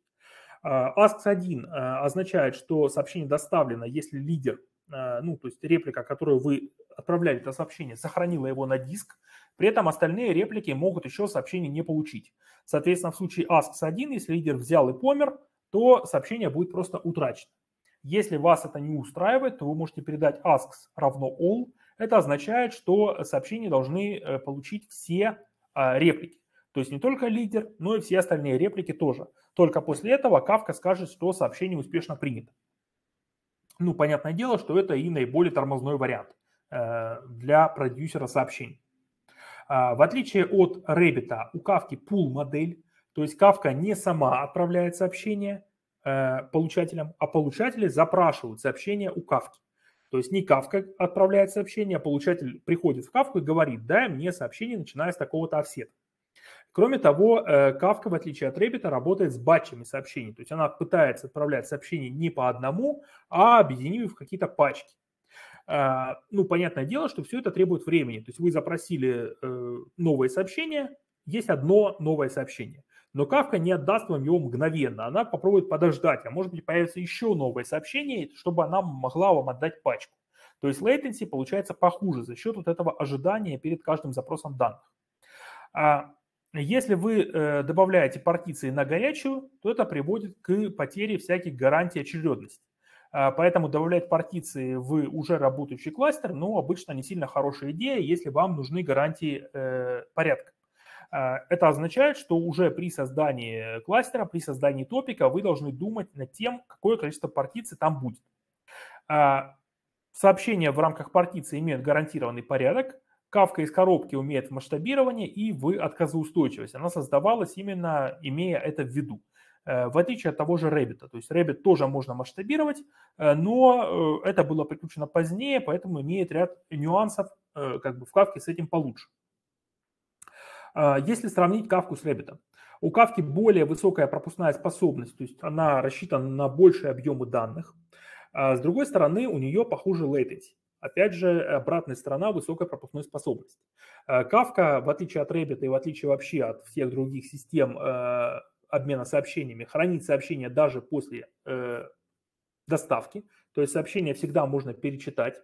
S1: А, ASK 1 а, означает, что сообщение доставлено, если лидер, а, ну, то есть реплика, которую вы отправляли это сообщение, сохранила его на диск, при этом остальные реплики могут еще сообщение не получить. Соответственно, в случае ASK 1, если лидер взял и помер, то сообщение будет просто утрачено. Если вас это не устраивает, то вы можете передать asks равно all. Это означает, что сообщение должны э, получить все реплики. То есть не только лидер, но и все остальные реплики тоже. Только после этого Кавка скажет, что сообщение успешно принято. Ну, понятное дело, что это и наиболее тормозной вариант э, для продюсера сообщений. А, в отличие от Рэббита, у Кавки пул модель, то есть Кавка не сама отправляет сообщение э, получателям, а получатели запрашивают сообщение у Кавки. То есть не Кавка отправляет сообщение, а получатель приходит в Кавку и говорит, дай мне сообщение, начиная с такого-то офсета. Кроме того, э, Kafka, в отличие от Rabbit, работает с батчами сообщений. То есть она пытается отправлять сообщения не по одному, а объединив их в какие-то пачки. Э, ну, понятное дело, что все это требует времени. То есть вы запросили э, новое сообщение, есть одно новое сообщение. Но Кавка не отдаст вам его мгновенно. Она попробует подождать, а может быть появится еще новое сообщение, чтобы она могла вам отдать пачку. То есть latency получается похуже за счет вот этого ожидания перед каждым запросом данных. А, если вы э, добавляете партиции на горячую, то это приводит к потере всяких гарантий очередности. Э, поэтому добавлять партиции в уже работающий кластер, ну, обычно не сильно хорошая идея, если вам нужны гарантии э, порядка. А, это означает, что уже при создании кластера, при создании топика вы должны думать над тем, какое количество партиций там будет. А, сообщения в рамках партиции имеют гарантированный порядок, Кавка из коробки умеет масштабирование и в отказоустойчивость. Она создавалась именно имея это в виду. Э, в отличие от того же Rabbit. То есть Rabbit тоже можно масштабировать, э, но э, это было приключено позднее, поэтому имеет ряд нюансов как бы в Кавке с этим получше. Если сравнить Кавку с Rabbit, у Кавки более высокая пропускная способность, то есть она рассчитана на большие объемы данных. А с другой стороны, у нее похуже latency. Опять же, обратная сторона – высокая пропускная способность. Э, Кавка в отличие от Rabbit и в отличие вообще от всех других систем э, обмена сообщениями, хранит сообщения даже после э, доставки. То есть сообщение всегда можно перечитать.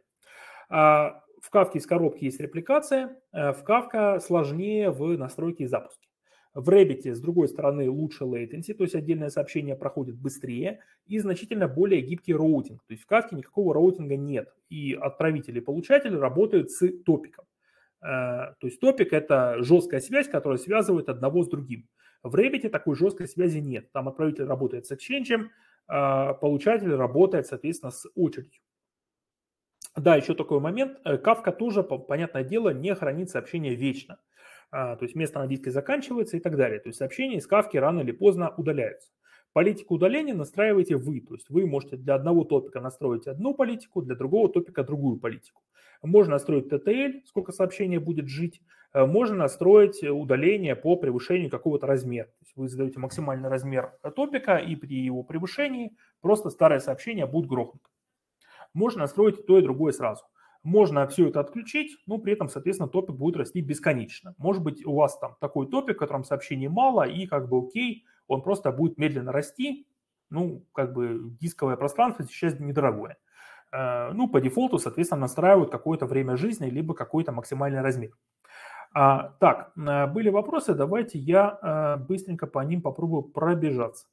S1: А, в Кавке из коробки есть репликация, в Кавка сложнее в настройке и запуске. В Rabbit, с другой стороны, лучше latency, то есть отдельное сообщение проходит быстрее и значительно более гибкий роутинг. То есть в кавке никакого роутинга нет, и отправитель и получатель работают с топиком. Э, то есть топик – это жесткая связь, которая связывает одного с другим. В Revit такой жесткой связи нет. Там отправитель работает с Exchange, э, получатель работает, соответственно, с очередью. Да, еще такой момент. кавка э, тоже, понятное дело, не хранит сообщения вечно. А, то есть место на диске заканчивается и так далее. То есть сообщения из Кавки рано или поздно удаляются. Политику удаления настраиваете вы, то есть вы можете для одного топика настроить одну политику, для другого топика другую политику. Можно настроить TTL, сколько сообщения будет жить, э, можно настроить удаление по превышению какого-то размера. То есть вы задаете максимальный размер топика, и при его превышении просто старое сообщение будет грохнуто. Можно настроить и то и другое сразу можно все это отключить, но при этом, соответственно, топик будет расти бесконечно. Может быть, у вас там такой топик, в котором сообщений мало, и как бы окей, он просто будет медленно расти, ну, как бы дисковое пространство сейчас недорогое. Э, ну, по дефолту, соответственно, настраивают какое-то время жизни, либо какой-то максимальный размер. А, так, э, были вопросы, давайте я э, быстренько по ним попробую пробежаться.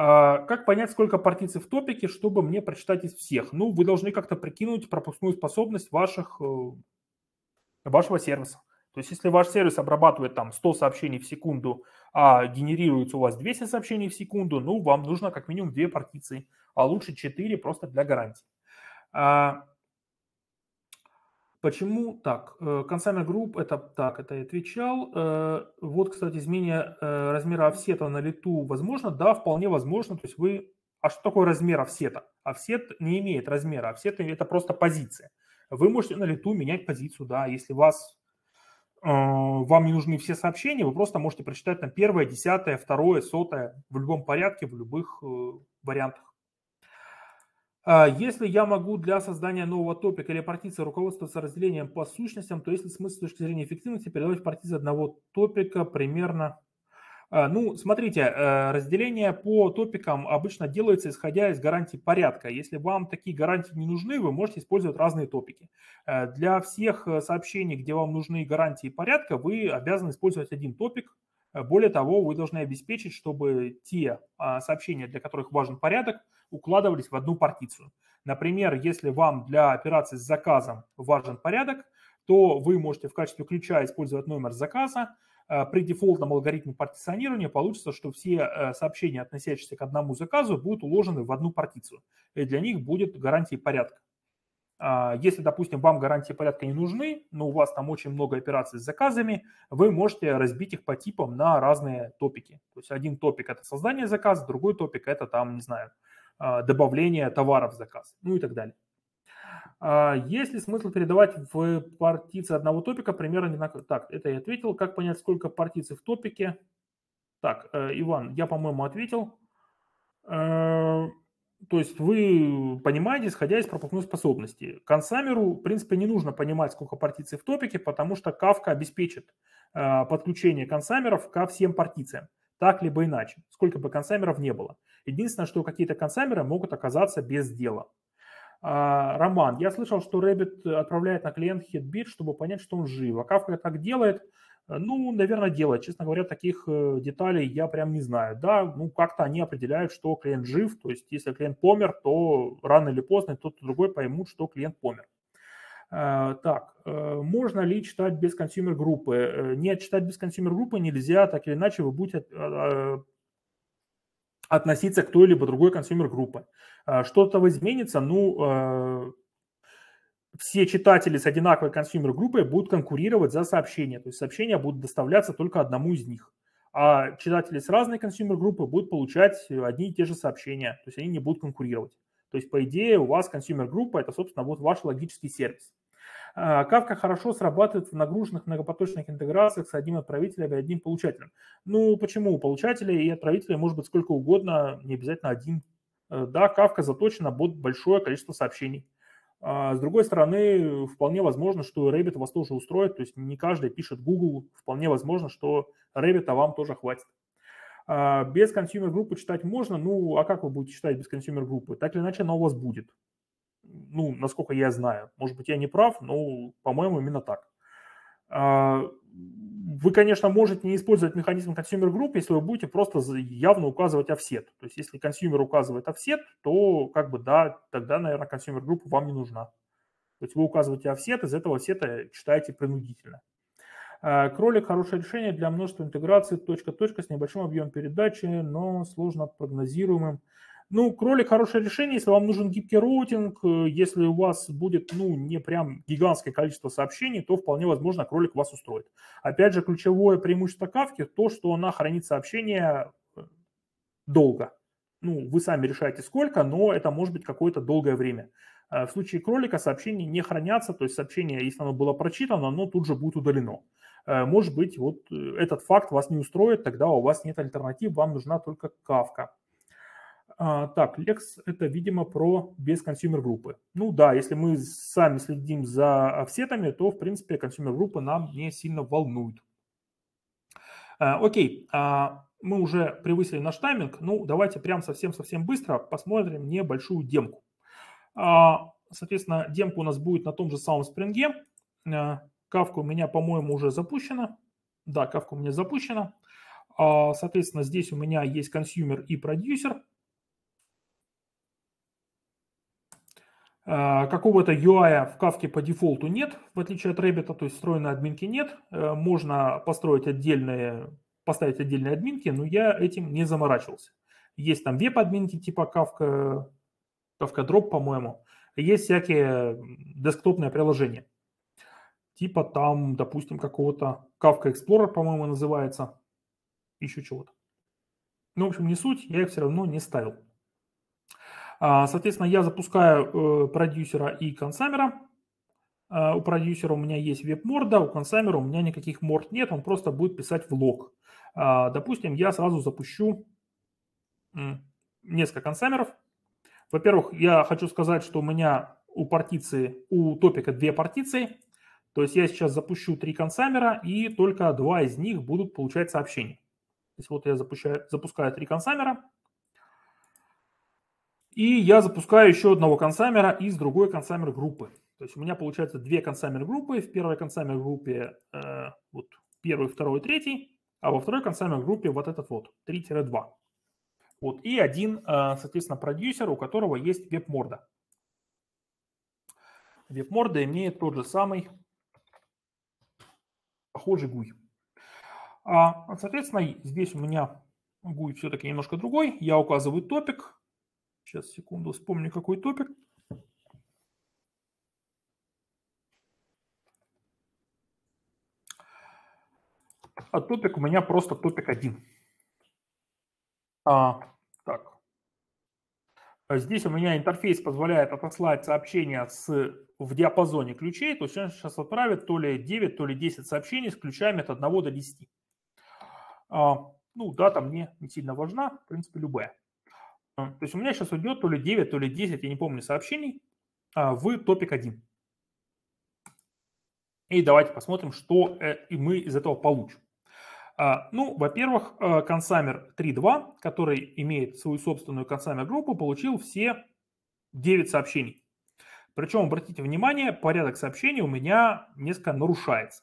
S1: А, как понять, сколько партиций в топике, чтобы мне прочитать из всех? Ну, вы должны как-то прикинуть пропускную способность ваших, э, вашего сервиса. То есть, если ваш сервис обрабатывает там 100 сообщений в секунду, а генерируется у вас 200 сообщений в секунду, ну, вам нужно как минимум 2 партиции, а лучше 4 просто для гарантии. А, Почему так? Э, Консами Group это так, это я отвечал. Э, вот, кстати, изменение э, размера офсета на лету возможно? Да, вполне возможно. То есть вы... А что такое размер офсета? Офсет не имеет размера. Офсет – это просто позиция. Вы можете на лету менять позицию, да, если вас вам не нужны все сообщения, вы просто можете прочитать на первое, десятое, второе, сотое в любом порядке, в любых вариантах. А, если я могу для создания нового топика или партиции руководствоваться разделением по сущностям, то есть ли смысл с точки зрения эффективности передавать партии одного топика примерно а, ну, смотрите, э, разделение по топикам обычно делается исходя из гарантий порядка. Если вам такие гарантии не нужны, вы можете использовать разные топики. Э, для всех э, сообщений, где вам нужны гарантии порядка, вы обязаны использовать один топик, Э, более того, вы должны обеспечить, чтобы те а, сообщения, для которых важен порядок, укладывались в одну партицию. Например, если вам для операции с заказом важен порядок, то вы можете в качестве ключа использовать номер заказа. Э, при дефолтном алгоритме партиционирования получится, что все э, сообщения, относящиеся к одному заказу, будут уложены в одну партицию. И для них будет гарантия порядка. А, если, допустим, вам гарантии порядка не нужны, но у вас там очень много операций с заказами, вы можете разбить их по типам на разные топики. То есть один топик – это создание заказа, другой топик – это там, не знаю, а, добавление товаров в заказ, ну и так далее. А, есть ли смысл передавать в партиции одного топика примерно одинаково? Так, это я ответил. Как понять, сколько партиций в топике? Так, э, Иван, я, по-моему, ответил. Э, то есть вы понимаете, исходя из пропускной способности. Консамеру, в принципе, не нужно понимать, сколько партиций в топике, потому что кавка обеспечит э, подключение консамеров ко всем партициям, так либо иначе, сколько бы консамеров не было. Единственное, что какие-то консамеры могут оказаться без дела. А, Роман, я слышал, что Рэббит отправляет на клиент HitBit, чтобы понять, что он жив. А Kafka так делает, Э, ну, наверное, делает. Честно говоря, таких э, деталей я прям не знаю. Да, ну, как-то они определяют, что клиент жив. То есть, если клиент помер, то рано или поздно тот и другой поймут, что клиент помер. Э, так, можно ли читать без консюмер-группы? Нет, читать без консюмер-группы нельзя, так или иначе вы будете относиться к той либо другой консюмер-группы. Что-то изменится, ну, все читатели с одинаковой консюмер-группой будут конкурировать за сообщения. То есть сообщения будут доставляться только одному из них. А читатели с разной консюмер-группы будут получать одни и те же сообщения. То есть они не будут конкурировать. То есть, по идее, у вас консюмер-группа – это, собственно, вот ваш логический сервис. Кавка хорошо срабатывает в нагруженных многопоточных интеграциях с одним отправителем и одним получателем. Ну, почему? У получателя и отправителя может быть сколько угодно, не обязательно один. Э, да, Кавка заточена под большое количество сообщений. А с другой стороны, вполне возможно, что Rabbit вас тоже устроит, то есть не каждый пишет Google, вполне возможно, что Rabbit а вам тоже хватит. А, без консюмер группы читать можно, ну а как вы будете читать без консюмер группы? Так или иначе она у вас будет. Ну, насколько я знаю. Может быть, я не прав, но, по-моему, именно так. А, вы, конечно, можете не использовать механизм Consumer Group, если вы будете просто явно указывать офсет. То есть, если консюмер указывает офсет, то как бы да, тогда, наверное, Consumer Group вам не нужна. То есть вы указываете офсет, из этого сета читаете принудительно. Э, кролик – хорошее решение для множества интеграций точка-точка с небольшим объемом передачи, но сложно прогнозируемым. Ну, кролик хорошее решение, если вам нужен гибкий роутинг, э, если у вас будет, ну, не прям гигантское количество сообщений, то вполне возможно кролик вас устроит. Опять же, ключевое преимущество кавки то, что она хранит сообщения э, долго. Ну, вы сами решаете сколько, но это может быть какое-то долгое время. Э, в случае кролика сообщения не хранятся, то есть сообщение, если оно было прочитано, оно тут же будет удалено. Может быть, вот этот факт вас не устроит, тогда у вас нет альтернатив, вам нужна только кавка. А, так, Lex – это, видимо, про без консюмер-группы. Ну да, если мы сами следим за офсетами, то, в принципе, консюмер группы нам не сильно волнует. А, окей, а, мы уже превысили наш тайминг. Ну, давайте прям совсем-совсем быстро посмотрим небольшую демку. Соответственно, демка у нас будет на том же самом спринге. Кавка у меня, по-моему, уже запущена. Да, кавка у меня запущена. Соответственно, здесь у меня есть консюмер и продюсер. А, какого-то UI в кавке по дефолту нет, в отличие от Rabbit, то есть встроенной админки нет. Э, можно построить отдельные, поставить отдельные админки, но я этим не заморачивался. Есть там веб-админки типа Kafka, Kafka Drop, по-моему. Есть всякие десктопные приложения. Типа там, допустим, какого-то Kafka Explorer, по-моему, называется. Еще чего-то. Ну, в общем, не суть, я их все равно не ставил. А, соответственно, я запускаю э, продюсера и консамера. А, у продюсера у меня есть веб-морда, у консамера у меня никаких морд нет, он просто будет писать влог. А, допустим, я сразу запущу несколько консамеров. Во-первых, я хочу сказать, что у меня у партиции, у топика две партиции. То есть я сейчас запущу три консамера, и только два из них будут получать сообщения. То есть вот я запущаю, запускаю три консамера – и я запускаю еще одного консамера из другой консамер группы. То есть у меня получается две консамер группы. В первой консамер группе э, вот первый, второй, третий, а во второй консамер группе вот этот вот 3-2. Вот, и один, э, соответственно, продюсер, у которого есть веб-морда. Веб-морда имеет тот же самый похожий гуй. А, соответственно, здесь у меня гуй все-таки немножко другой. Я указываю топик, Сейчас, секунду, вспомню, какой топик. А топик у меня просто топик один. А, так. А здесь у меня интерфейс позволяет отослать сообщения с, в диапазоне ключей. То есть он сейчас отправит то ли 9, то ли 10 сообщений с ключами от 1 до 10. А, ну, дата мне не сильно важна, в принципе, любая. А, то есть у меня сейчас уйдет то ли 9, то ли 10, я не помню, сообщений а, в топик 1. И давайте посмотрим, что э, и мы из этого получим. А, ну, во-первых, э, консамер 3.2, который имеет свою собственную консамер группу, получил все 9 сообщений. Причем, обратите внимание, порядок сообщений у меня несколько нарушается.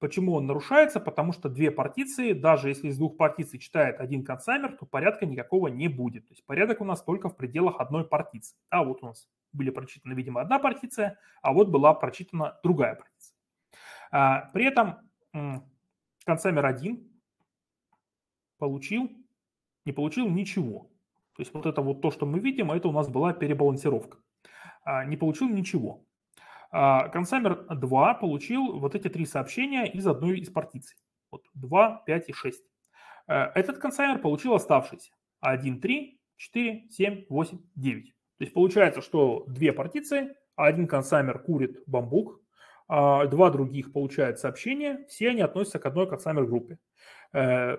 S1: Почему он нарушается? Потому что две партиции, даже если из двух партиций читает один консамер, то порядка никакого не будет. То есть порядок у нас только в пределах одной партиции. А вот у нас были прочитаны, видимо, одна партиция, а вот была прочитана другая партиция. А, при этом консамер один получил, не получил ничего. То есть вот это вот то, что мы видим, а это у нас была перебалансировка. А, не получил ничего. А, консамер 2 получил вот эти три сообщения из одной из партиций. Вот 2, 5 и 6. Э, этот консамер получил оставшиеся. 1, 3, 4, 7, 8, 9. То есть получается, что две партиции, один консамер курит бамбук, а, два других получают сообщения, все они относятся к одной консамер группе. Э,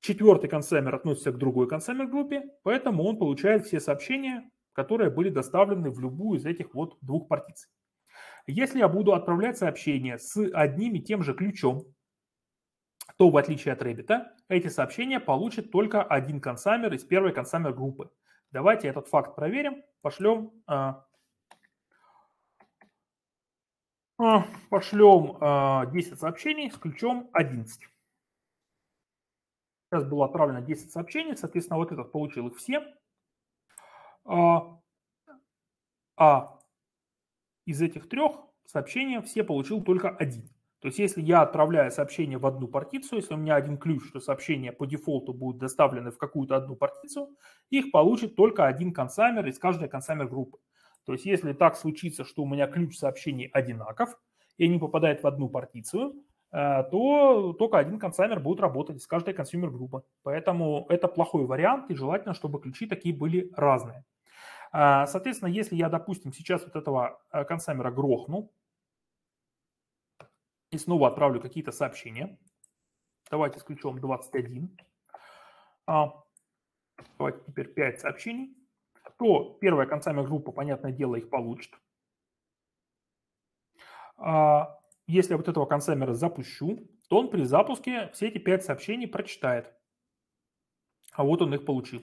S1: четвертый консамер относится к другой консамер группе, поэтому он получает все сообщения которые были доставлены в любую из этих вот двух партиций. Если я буду отправлять сообщения с одним и тем же ключом, то в отличие от Рэббита, эти сообщения получит только один консамер из первой консамер группы. Давайте этот факт проверим, пошлем, а, а, пошлем а, 10 сообщений с ключом 11. Сейчас было отправлено 10 сообщений, соответственно, вот этот получил их все а, а из этих трех сообщения все получил только один. То есть если я отправляю сообщение в одну партицию, если у меня один ключ, то сообщения по дефолту будут доставлены в какую-то одну партицию, их получит только один консамер из каждой консамер группы. То есть если так случится, что у меня ключ сообщений одинаков, и они попадают в одну партицию, э, то только один консамер будет работать из каждой консюмер группы. Поэтому это плохой вариант, и желательно, чтобы ключи такие были разные. А, соответственно, если я, допустим, сейчас вот этого э, консамера грохну и снова отправлю какие-то сообщения, давайте исключим 21, а, давайте теперь 5 сообщений, то первая консамер группа, понятное дело, их получит. А, если я вот этого консамера запущу, то он при запуске все эти 5 сообщений прочитает. А вот он их получил.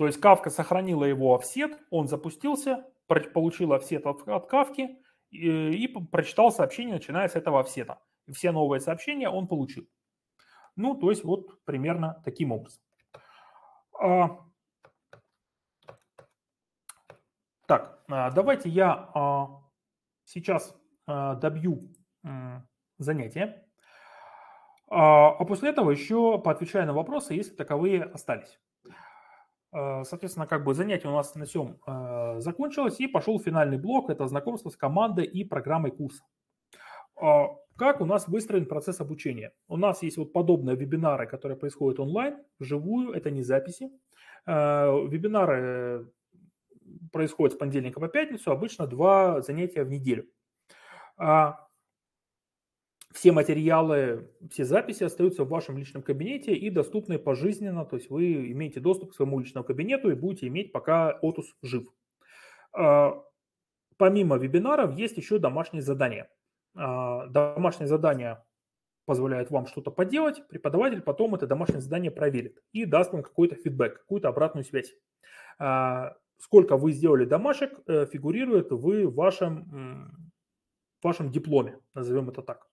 S1: То есть Кавка сохранила его офсет, он запустился, получил офсет от, от Кавки и, и прочитал сообщение, начиная с этого офсета. все новые сообщения он получил. Ну, то есть вот примерно таким образом. А, так, а, давайте я а, сейчас а, добью а, занятие. А, а после этого еще поотвечаю на вопросы, если таковые остались. Э, соответственно, как бы занятие у нас на всем э, закончилось, и пошел финальный блок, это знакомство с командой и программой курса. Э, как у нас выстроен процесс обучения? У нас есть вот подобные вебинары, которые происходят онлайн, вживую, это не записи. Вебинары происходят с понедельника по пятницу, обычно два занятия в неделю. А все материалы, все записи остаются в вашем личном кабинете и доступны пожизненно, то есть вы имеете доступ к своему личному кабинету и будете иметь, пока Отус жив. А, помимо вебинаров есть еще домашние задания. А, домашние задания позволяют вам что-то поделать, преподаватель потом это домашнее задание проверит и даст вам какой-то фидбэк, какую-то обратную связь. А, сколько вы сделали домашек, э, фигурирует вы в вашем, в вашем дипломе, назовем это так.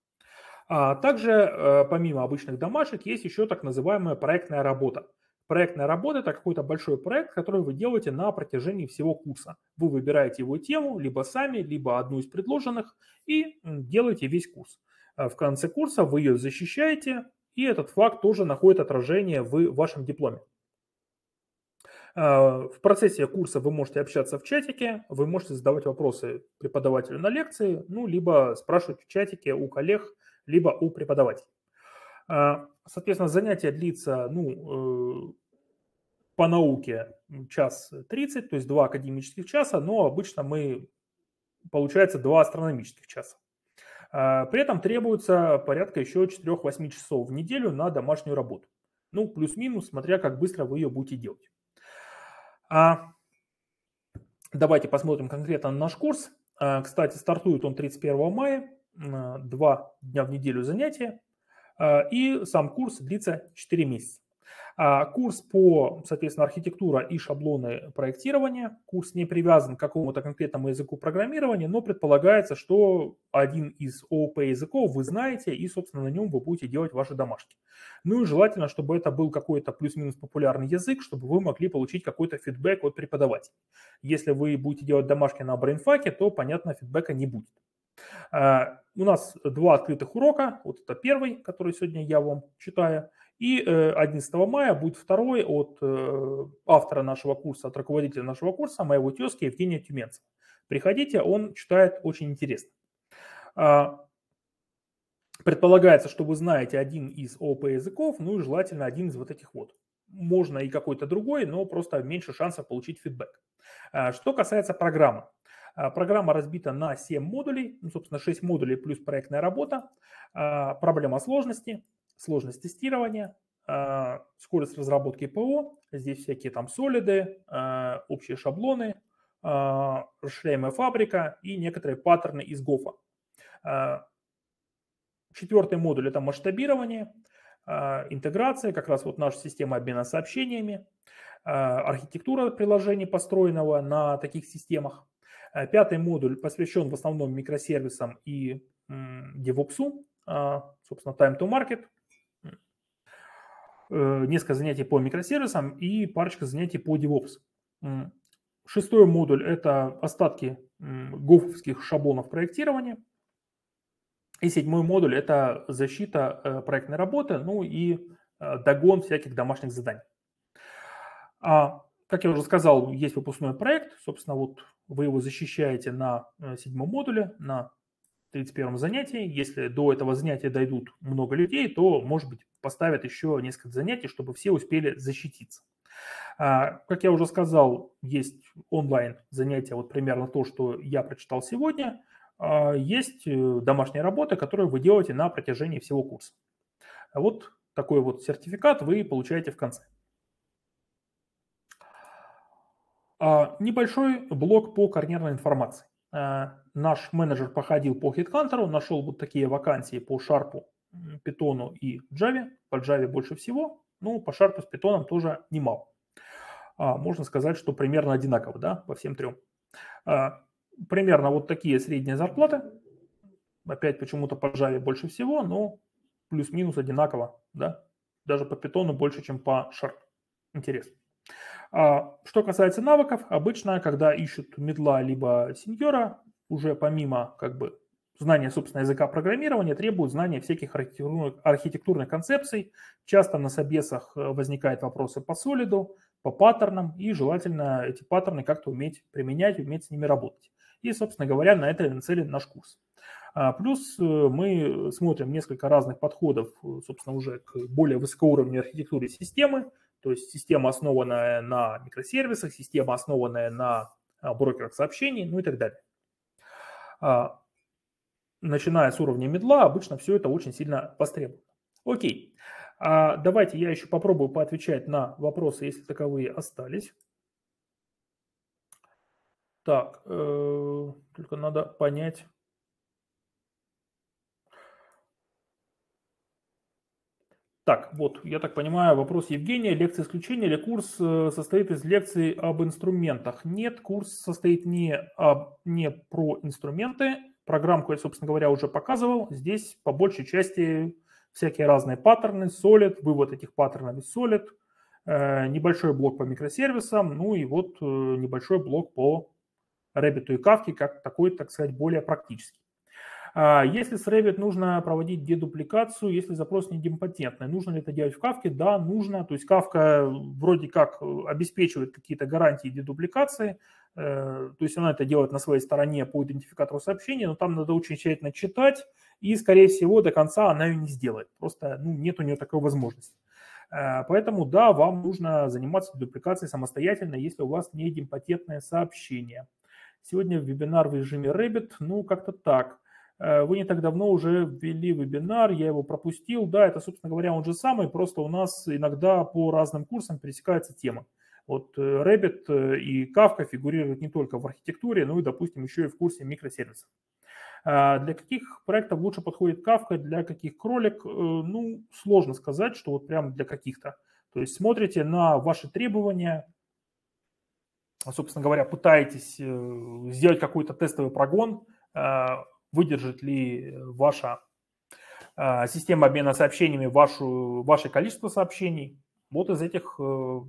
S1: А также, э, помимо обычных домашек, есть еще так называемая проектная работа. Проектная работа – это какой-то большой проект, который вы делаете на протяжении всего курса. Вы выбираете его тему либо сами, либо одну из предложенных и делаете весь курс. Э, в конце курса вы ее защищаете, и этот факт тоже находит отражение в вашем дипломе. Э, в процессе курса вы можете общаться в чатике, вы можете задавать вопросы преподавателю на лекции, ну, либо спрашивать в чатике у коллег, либо у преподавателя. А, соответственно, занятие длится, ну, э, по науке час 30, то есть два академических часа, но обычно мы, получается, два астрономических часа. А, при этом требуется порядка еще 4-8 часов в неделю на домашнюю работу. Ну, плюс-минус, смотря как быстро вы ее будете делать. А давайте посмотрим конкретно на наш курс. А, кстати, стартует он 31 мая. Э, два дня в неделю занятия, э, и сам курс длится 4 месяца. А, курс по, соответственно, архитектура и шаблоны проектирования. Курс не привязан к какому-то конкретному языку программирования, но предполагается, что один из ООП языков вы знаете, и, собственно, на нем вы будете делать ваши домашки. Ну и желательно, чтобы это был какой-то плюс-минус популярный язык, чтобы вы могли получить какой-то фидбэк от преподавателя. Если вы будете делать домашки на брейнфаке, то, понятно, фидбэка не будет. А, у нас два открытых урока. Вот это первый, который сегодня я вам читаю. И 11 э, мая будет второй от э, автора нашего курса, от руководителя нашего курса, моего тезки Евгения Тюменцева. Приходите, он читает очень интересно. А, предполагается, что вы знаете один из ОП языков, ну и желательно один из вот этих вот. Можно и какой-то другой, но просто меньше шансов получить фидбэк. А, что касается программы. А, программа разбита на 7 модулей, ну, собственно, 6 модулей плюс проектная работа, а, проблема сложности, сложность тестирования, а, скорость разработки ПО, здесь всякие там солиды, общие шаблоны, расширяемая фабрика и некоторые паттерны из ГОФа. Четвертый модуль – это масштабирование, интеграция, как раз вот наша система обмена сообщениями, архитектура приложений, построенного на таких системах. Э, пятый модуль посвящен в основном микросервисам и DevOps, а, собственно, time to market, э, несколько занятий по микросервисам и парочка занятий по DevOps. Шестой модуль – это остатки гофовских шаблонов проектирования. И седьмой модуль – это защита э, проектной работы, ну и догон всяких домашних заданий. А, как я уже сказал, есть выпускной проект, собственно, вот вы его защищаете на э, седьмом модуле, на 31 занятии. Если до этого занятия дойдут много людей, то, может быть, поставят еще несколько занятий, чтобы все успели защититься. А, как я уже сказал, есть онлайн занятия, вот примерно то, что я прочитал сегодня. А, есть э, домашняя работа, которую вы делаете на протяжении всего курса. Вот такой вот сертификат вы получаете в конце. А, небольшой блок по карьерной информации. А, наш менеджер походил по HeadHunter, нашел вот такие вакансии по Sharp, Python и Java. По Java больше всего, ну, по Sharp с Python тоже немало. А, можно сказать, что примерно одинаково, да, по всем трем. Примерно вот такие средние зарплаты. Опять почему-то по Java больше всего, но плюс-минус одинаково, да. Даже по Python больше, чем по Sharp. Интересно. А, что касается навыков, обычно, когда ищут медла либо сеньора, уже помимо как бы знания, собственно, языка программирования требуют знания всяких архитектурных, концепций. Часто на собесах э, возникают вопросы по солиду, по паттернам, и желательно эти паттерны как-то уметь применять, уметь с ними работать. И, собственно говоря, на это нацелен наш курс. А, плюс э, мы смотрим несколько разных подходов, э, собственно, уже к более высокоуровневой архитектуре системы, то есть система, основанная на микросервисах, система, основанная на а, брокерах сообщений, ну и так далее. А, начиная с уровня медла, обычно все это очень сильно востребовано. Окей, а, давайте я еще попробую поотвечать на вопросы, если таковые остались. Так, э, только надо понять, Так, вот, я так понимаю, вопрос Евгения. Лекция исключения или курс э, состоит из лекций об инструментах? Нет, курс состоит не, об, не про инструменты. Программку я, собственно говоря, уже показывал. Здесь по большей части всякие разные паттерны, солид, вывод этих паттернов из солид, э, небольшой блок по микросервисам, ну и вот э, небольшой блок по Rabbit и кавке, как такой, так сказать, более практический. А, если с Revit нужно проводить дедупликацию, если запрос не демпатентный, нужно ли это делать в Кавке? Да, нужно. То есть Кавка э, вроде как э, обеспечивает какие-то гарантии дедупликации, э, то есть она это делает на своей стороне по идентификатору сообщения, но там надо очень тщательно читать, и, скорее всего, до конца она ее не сделает. Просто ну, нет у нее такой возможности. Поэтому, да, вам нужно заниматься дедупликацией самостоятельно, если у вас не демпатентное сообщение. Сегодня вебинар в режиме Rabbit, ну, как-то так. Э, вы не так давно уже ввели вебинар, я его пропустил. Да, это, собственно говоря, он же самый, просто у нас иногда по разным курсам пересекается тема. Вот э, Rabbit э, и Kafka фигурируют не только в архитектуре, но и, допустим, еще и в курсе микросервисов. Для каких проектов лучше подходит Kafka, для каких кролик? Ну, сложно сказать, что вот прям для каких-то. То есть смотрите на ваши требования, собственно говоря, пытаетесь сделать какой-то тестовый прогон, выдержит ли э, ваша а, система обмена сообщениями вашу, ваше количество сообщений. Вот из этих э,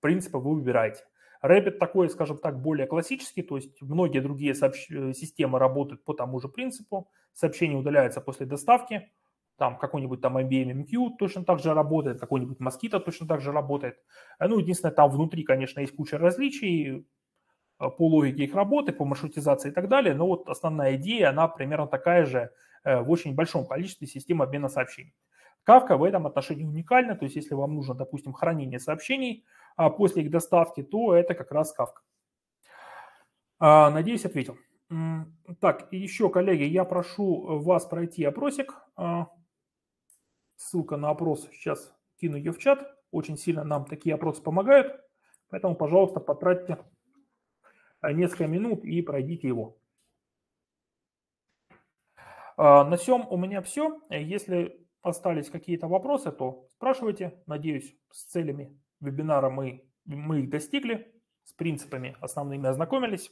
S1: принципов вы выбираете. Rabbit такой, скажем так, более классический, то есть многие другие сообщ... Э, системы работают по тому же принципу. Сообщение удаляется после доставки, там какой-нибудь там IBM MQ точно так же работает, какой-нибудь Mosquito точно так же работает. Ну, единственное, там внутри, конечно, есть куча различий, Э, по логике их работы, по маршрутизации и так далее. Но вот основная идея, она примерно такая же э, в очень большом количестве систем обмена сообщений. Кавка в этом отношении уникальна, то есть если вам нужно, допустим, хранение сообщений а после их доставки, то это как раз Кавка. Надеюсь, ответил. Так, еще, коллеги, я прошу вас пройти опросик. А, ссылка на опрос сейчас кину ее в чат. Очень сильно нам такие опросы помогают. Поэтому, пожалуйста, потратьте Э, несколько минут и пройдите его. А, на всем у меня все. Если остались какие-то вопросы, то спрашивайте. Надеюсь, с целями вебинара мы, мы их достигли, с принципами основными ознакомились.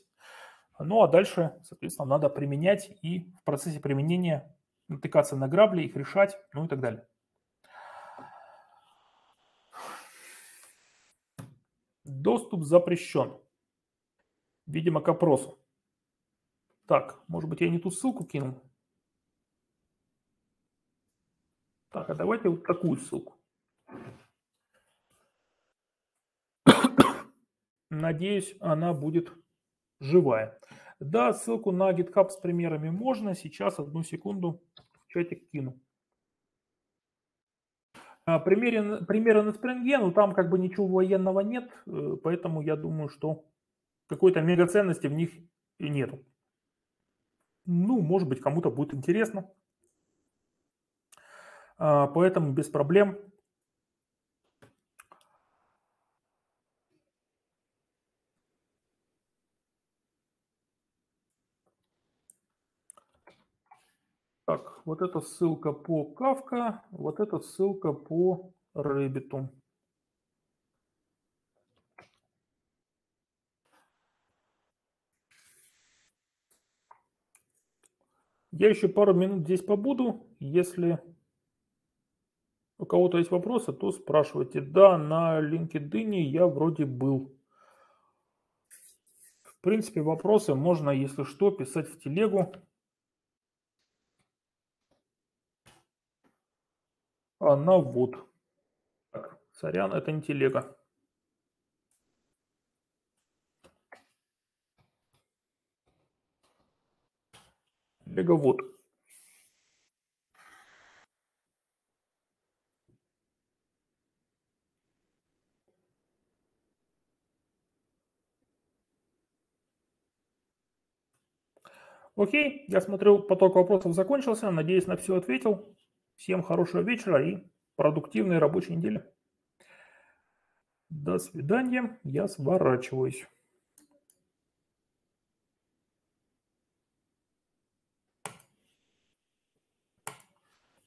S1: Ну а дальше, соответственно, надо применять и в процессе применения натыкаться на грабли, их решать, ну и так далее. Доступ запрещен. Видимо, к опросу. Так, может быть, я не ту ссылку кинул? Так, а давайте вот такую ссылку. Надеюсь, она будет живая. Да, ссылку на GitHub с примерами можно. Сейчас, одну секунду, в чатик кину. А, примеры, примеры на спринге, но там как бы ничего военного нет, э, поэтому я думаю, что какой-то мегаценности в них нету. Ну, может быть, кому-то будет интересно. А, поэтому без проблем. Так, вот эта ссылка по Кавка, вот эта ссылка по Рэббиту. Я еще пару минут здесь побуду. Если у кого-то есть вопросы, то спрашивайте. Да, на LinkedIn я вроде был. В принципе, вопросы можно, если что, писать в телегу. Она а, вот. Так, сорян, это не телега. коллега, вот. Окей, я смотрю, поток вопросов закончился. Надеюсь, на все ответил. Всем хорошего вечера и продуктивной рабочей недели. До свидания, я сворачиваюсь.